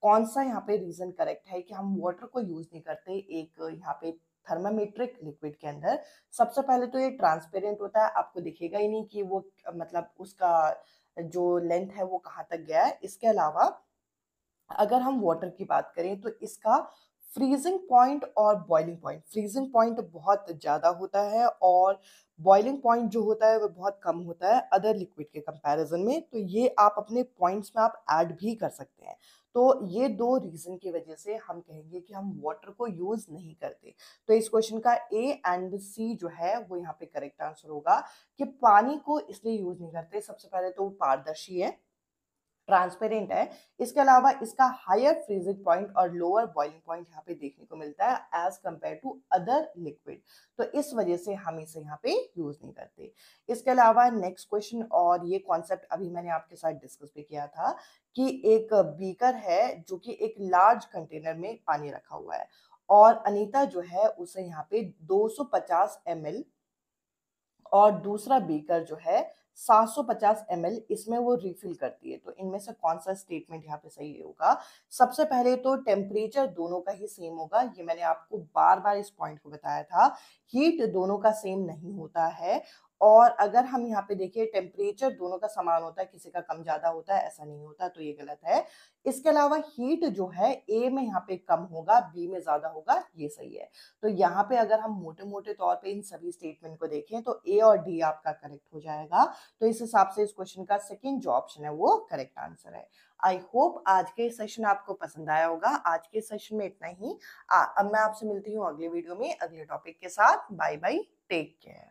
Speaker 1: कौन सा यहाँ पे रीजन करेक्ट है कि हम वाटर को यूज नहीं करते एक यहाँ पे थर्मामेट्रिक लिक्विड के अंदर सबसे पहले तो ये ट्रांसपेरेंट होता है आपको दिखेगा ही नहीं कि वो मतलब उसका जो लेंथ है वो कहाँ तक गया है इसके अलावा अगर हम वाटर की बात करें तो इसका फ्रीजिंग पॉइंट और बॉइलिंग पॉइंट फ्रीजिंग पॉइंट बहुत ज़्यादा होता है और बॉइलिंग पॉइंट जो होता है वह बहुत कम होता है अदर लिक्विड के कंपैरिजन में तो ये आप अपने पॉइंट्स में आप ऐड भी कर सकते हैं तो ये दो रीज़न की वजह से हम कहेंगे कि हम वाटर को यूज़ नहीं करते तो इस क्वेश्चन का ए एंड सी जो है वो यहाँ पे करेक्ट आंसर होगा कि पानी को इसलिए यूज़ नहीं करते सबसे पहले तो वो पारदर्शी है ट्रांसपेरेंट है इसके अलावा इसका हायर फ्रीजिंग पॉइंट और लोअर बॉइलिंग पॉइंट यहाँ पे देखने को मिलता है as compare to other liquid तो इस वजह से हम इसे यहाँ पे यूज नहीं करते इसके अलावा नेक्स्ट क्वेश्चन और ये कॉन्सेप्ट अभी मैंने आपके साथ डिस्कस भी किया था कि एक बीकर है जो कि एक लार्ज कंटेनर में पानी रखा हुआ है और अनीता जो है उसे यहाँ पे 250 सौ और दूसरा बीकर जो है 750 ml इसमें वो रिफिल करती है तो इनमें से कौन सा स्टेटमेंट यहाँ पे सही होगा सबसे पहले तो टेम्परेचर दोनों का ही सेम होगा ये मैंने आपको बार बार इस पॉइंट को बताया था हीट दोनों का सेम नहीं होता है और अगर हम यहाँ पे देखिए टेम्परेचर दोनों का समान होता है किसी का कम ज़्यादा होता है ऐसा नहीं होता तो ये गलत है इसके अलावा हीट जो है ए में यहाँ पे कम होगा बी में ज़्यादा होगा ये सही है तो यहाँ पे अगर हम मोटे मोटे तौर पे इन सभी स्टेटमेंट को देखें तो ए और डी आपका करेक्ट हो जाएगा तो इस हिसाब से इस क्वेश्चन का सेकेंड जो ऑप्शन है वो करेक्ट आंसर है आई होप आज के सेशन आपको पसंद आया होगा आज के सेशन में इतना ही आ, अब मैं आपसे मिलती हूँ अगले वीडियो में अगले टॉपिक के साथ बाय बाय टेक केयर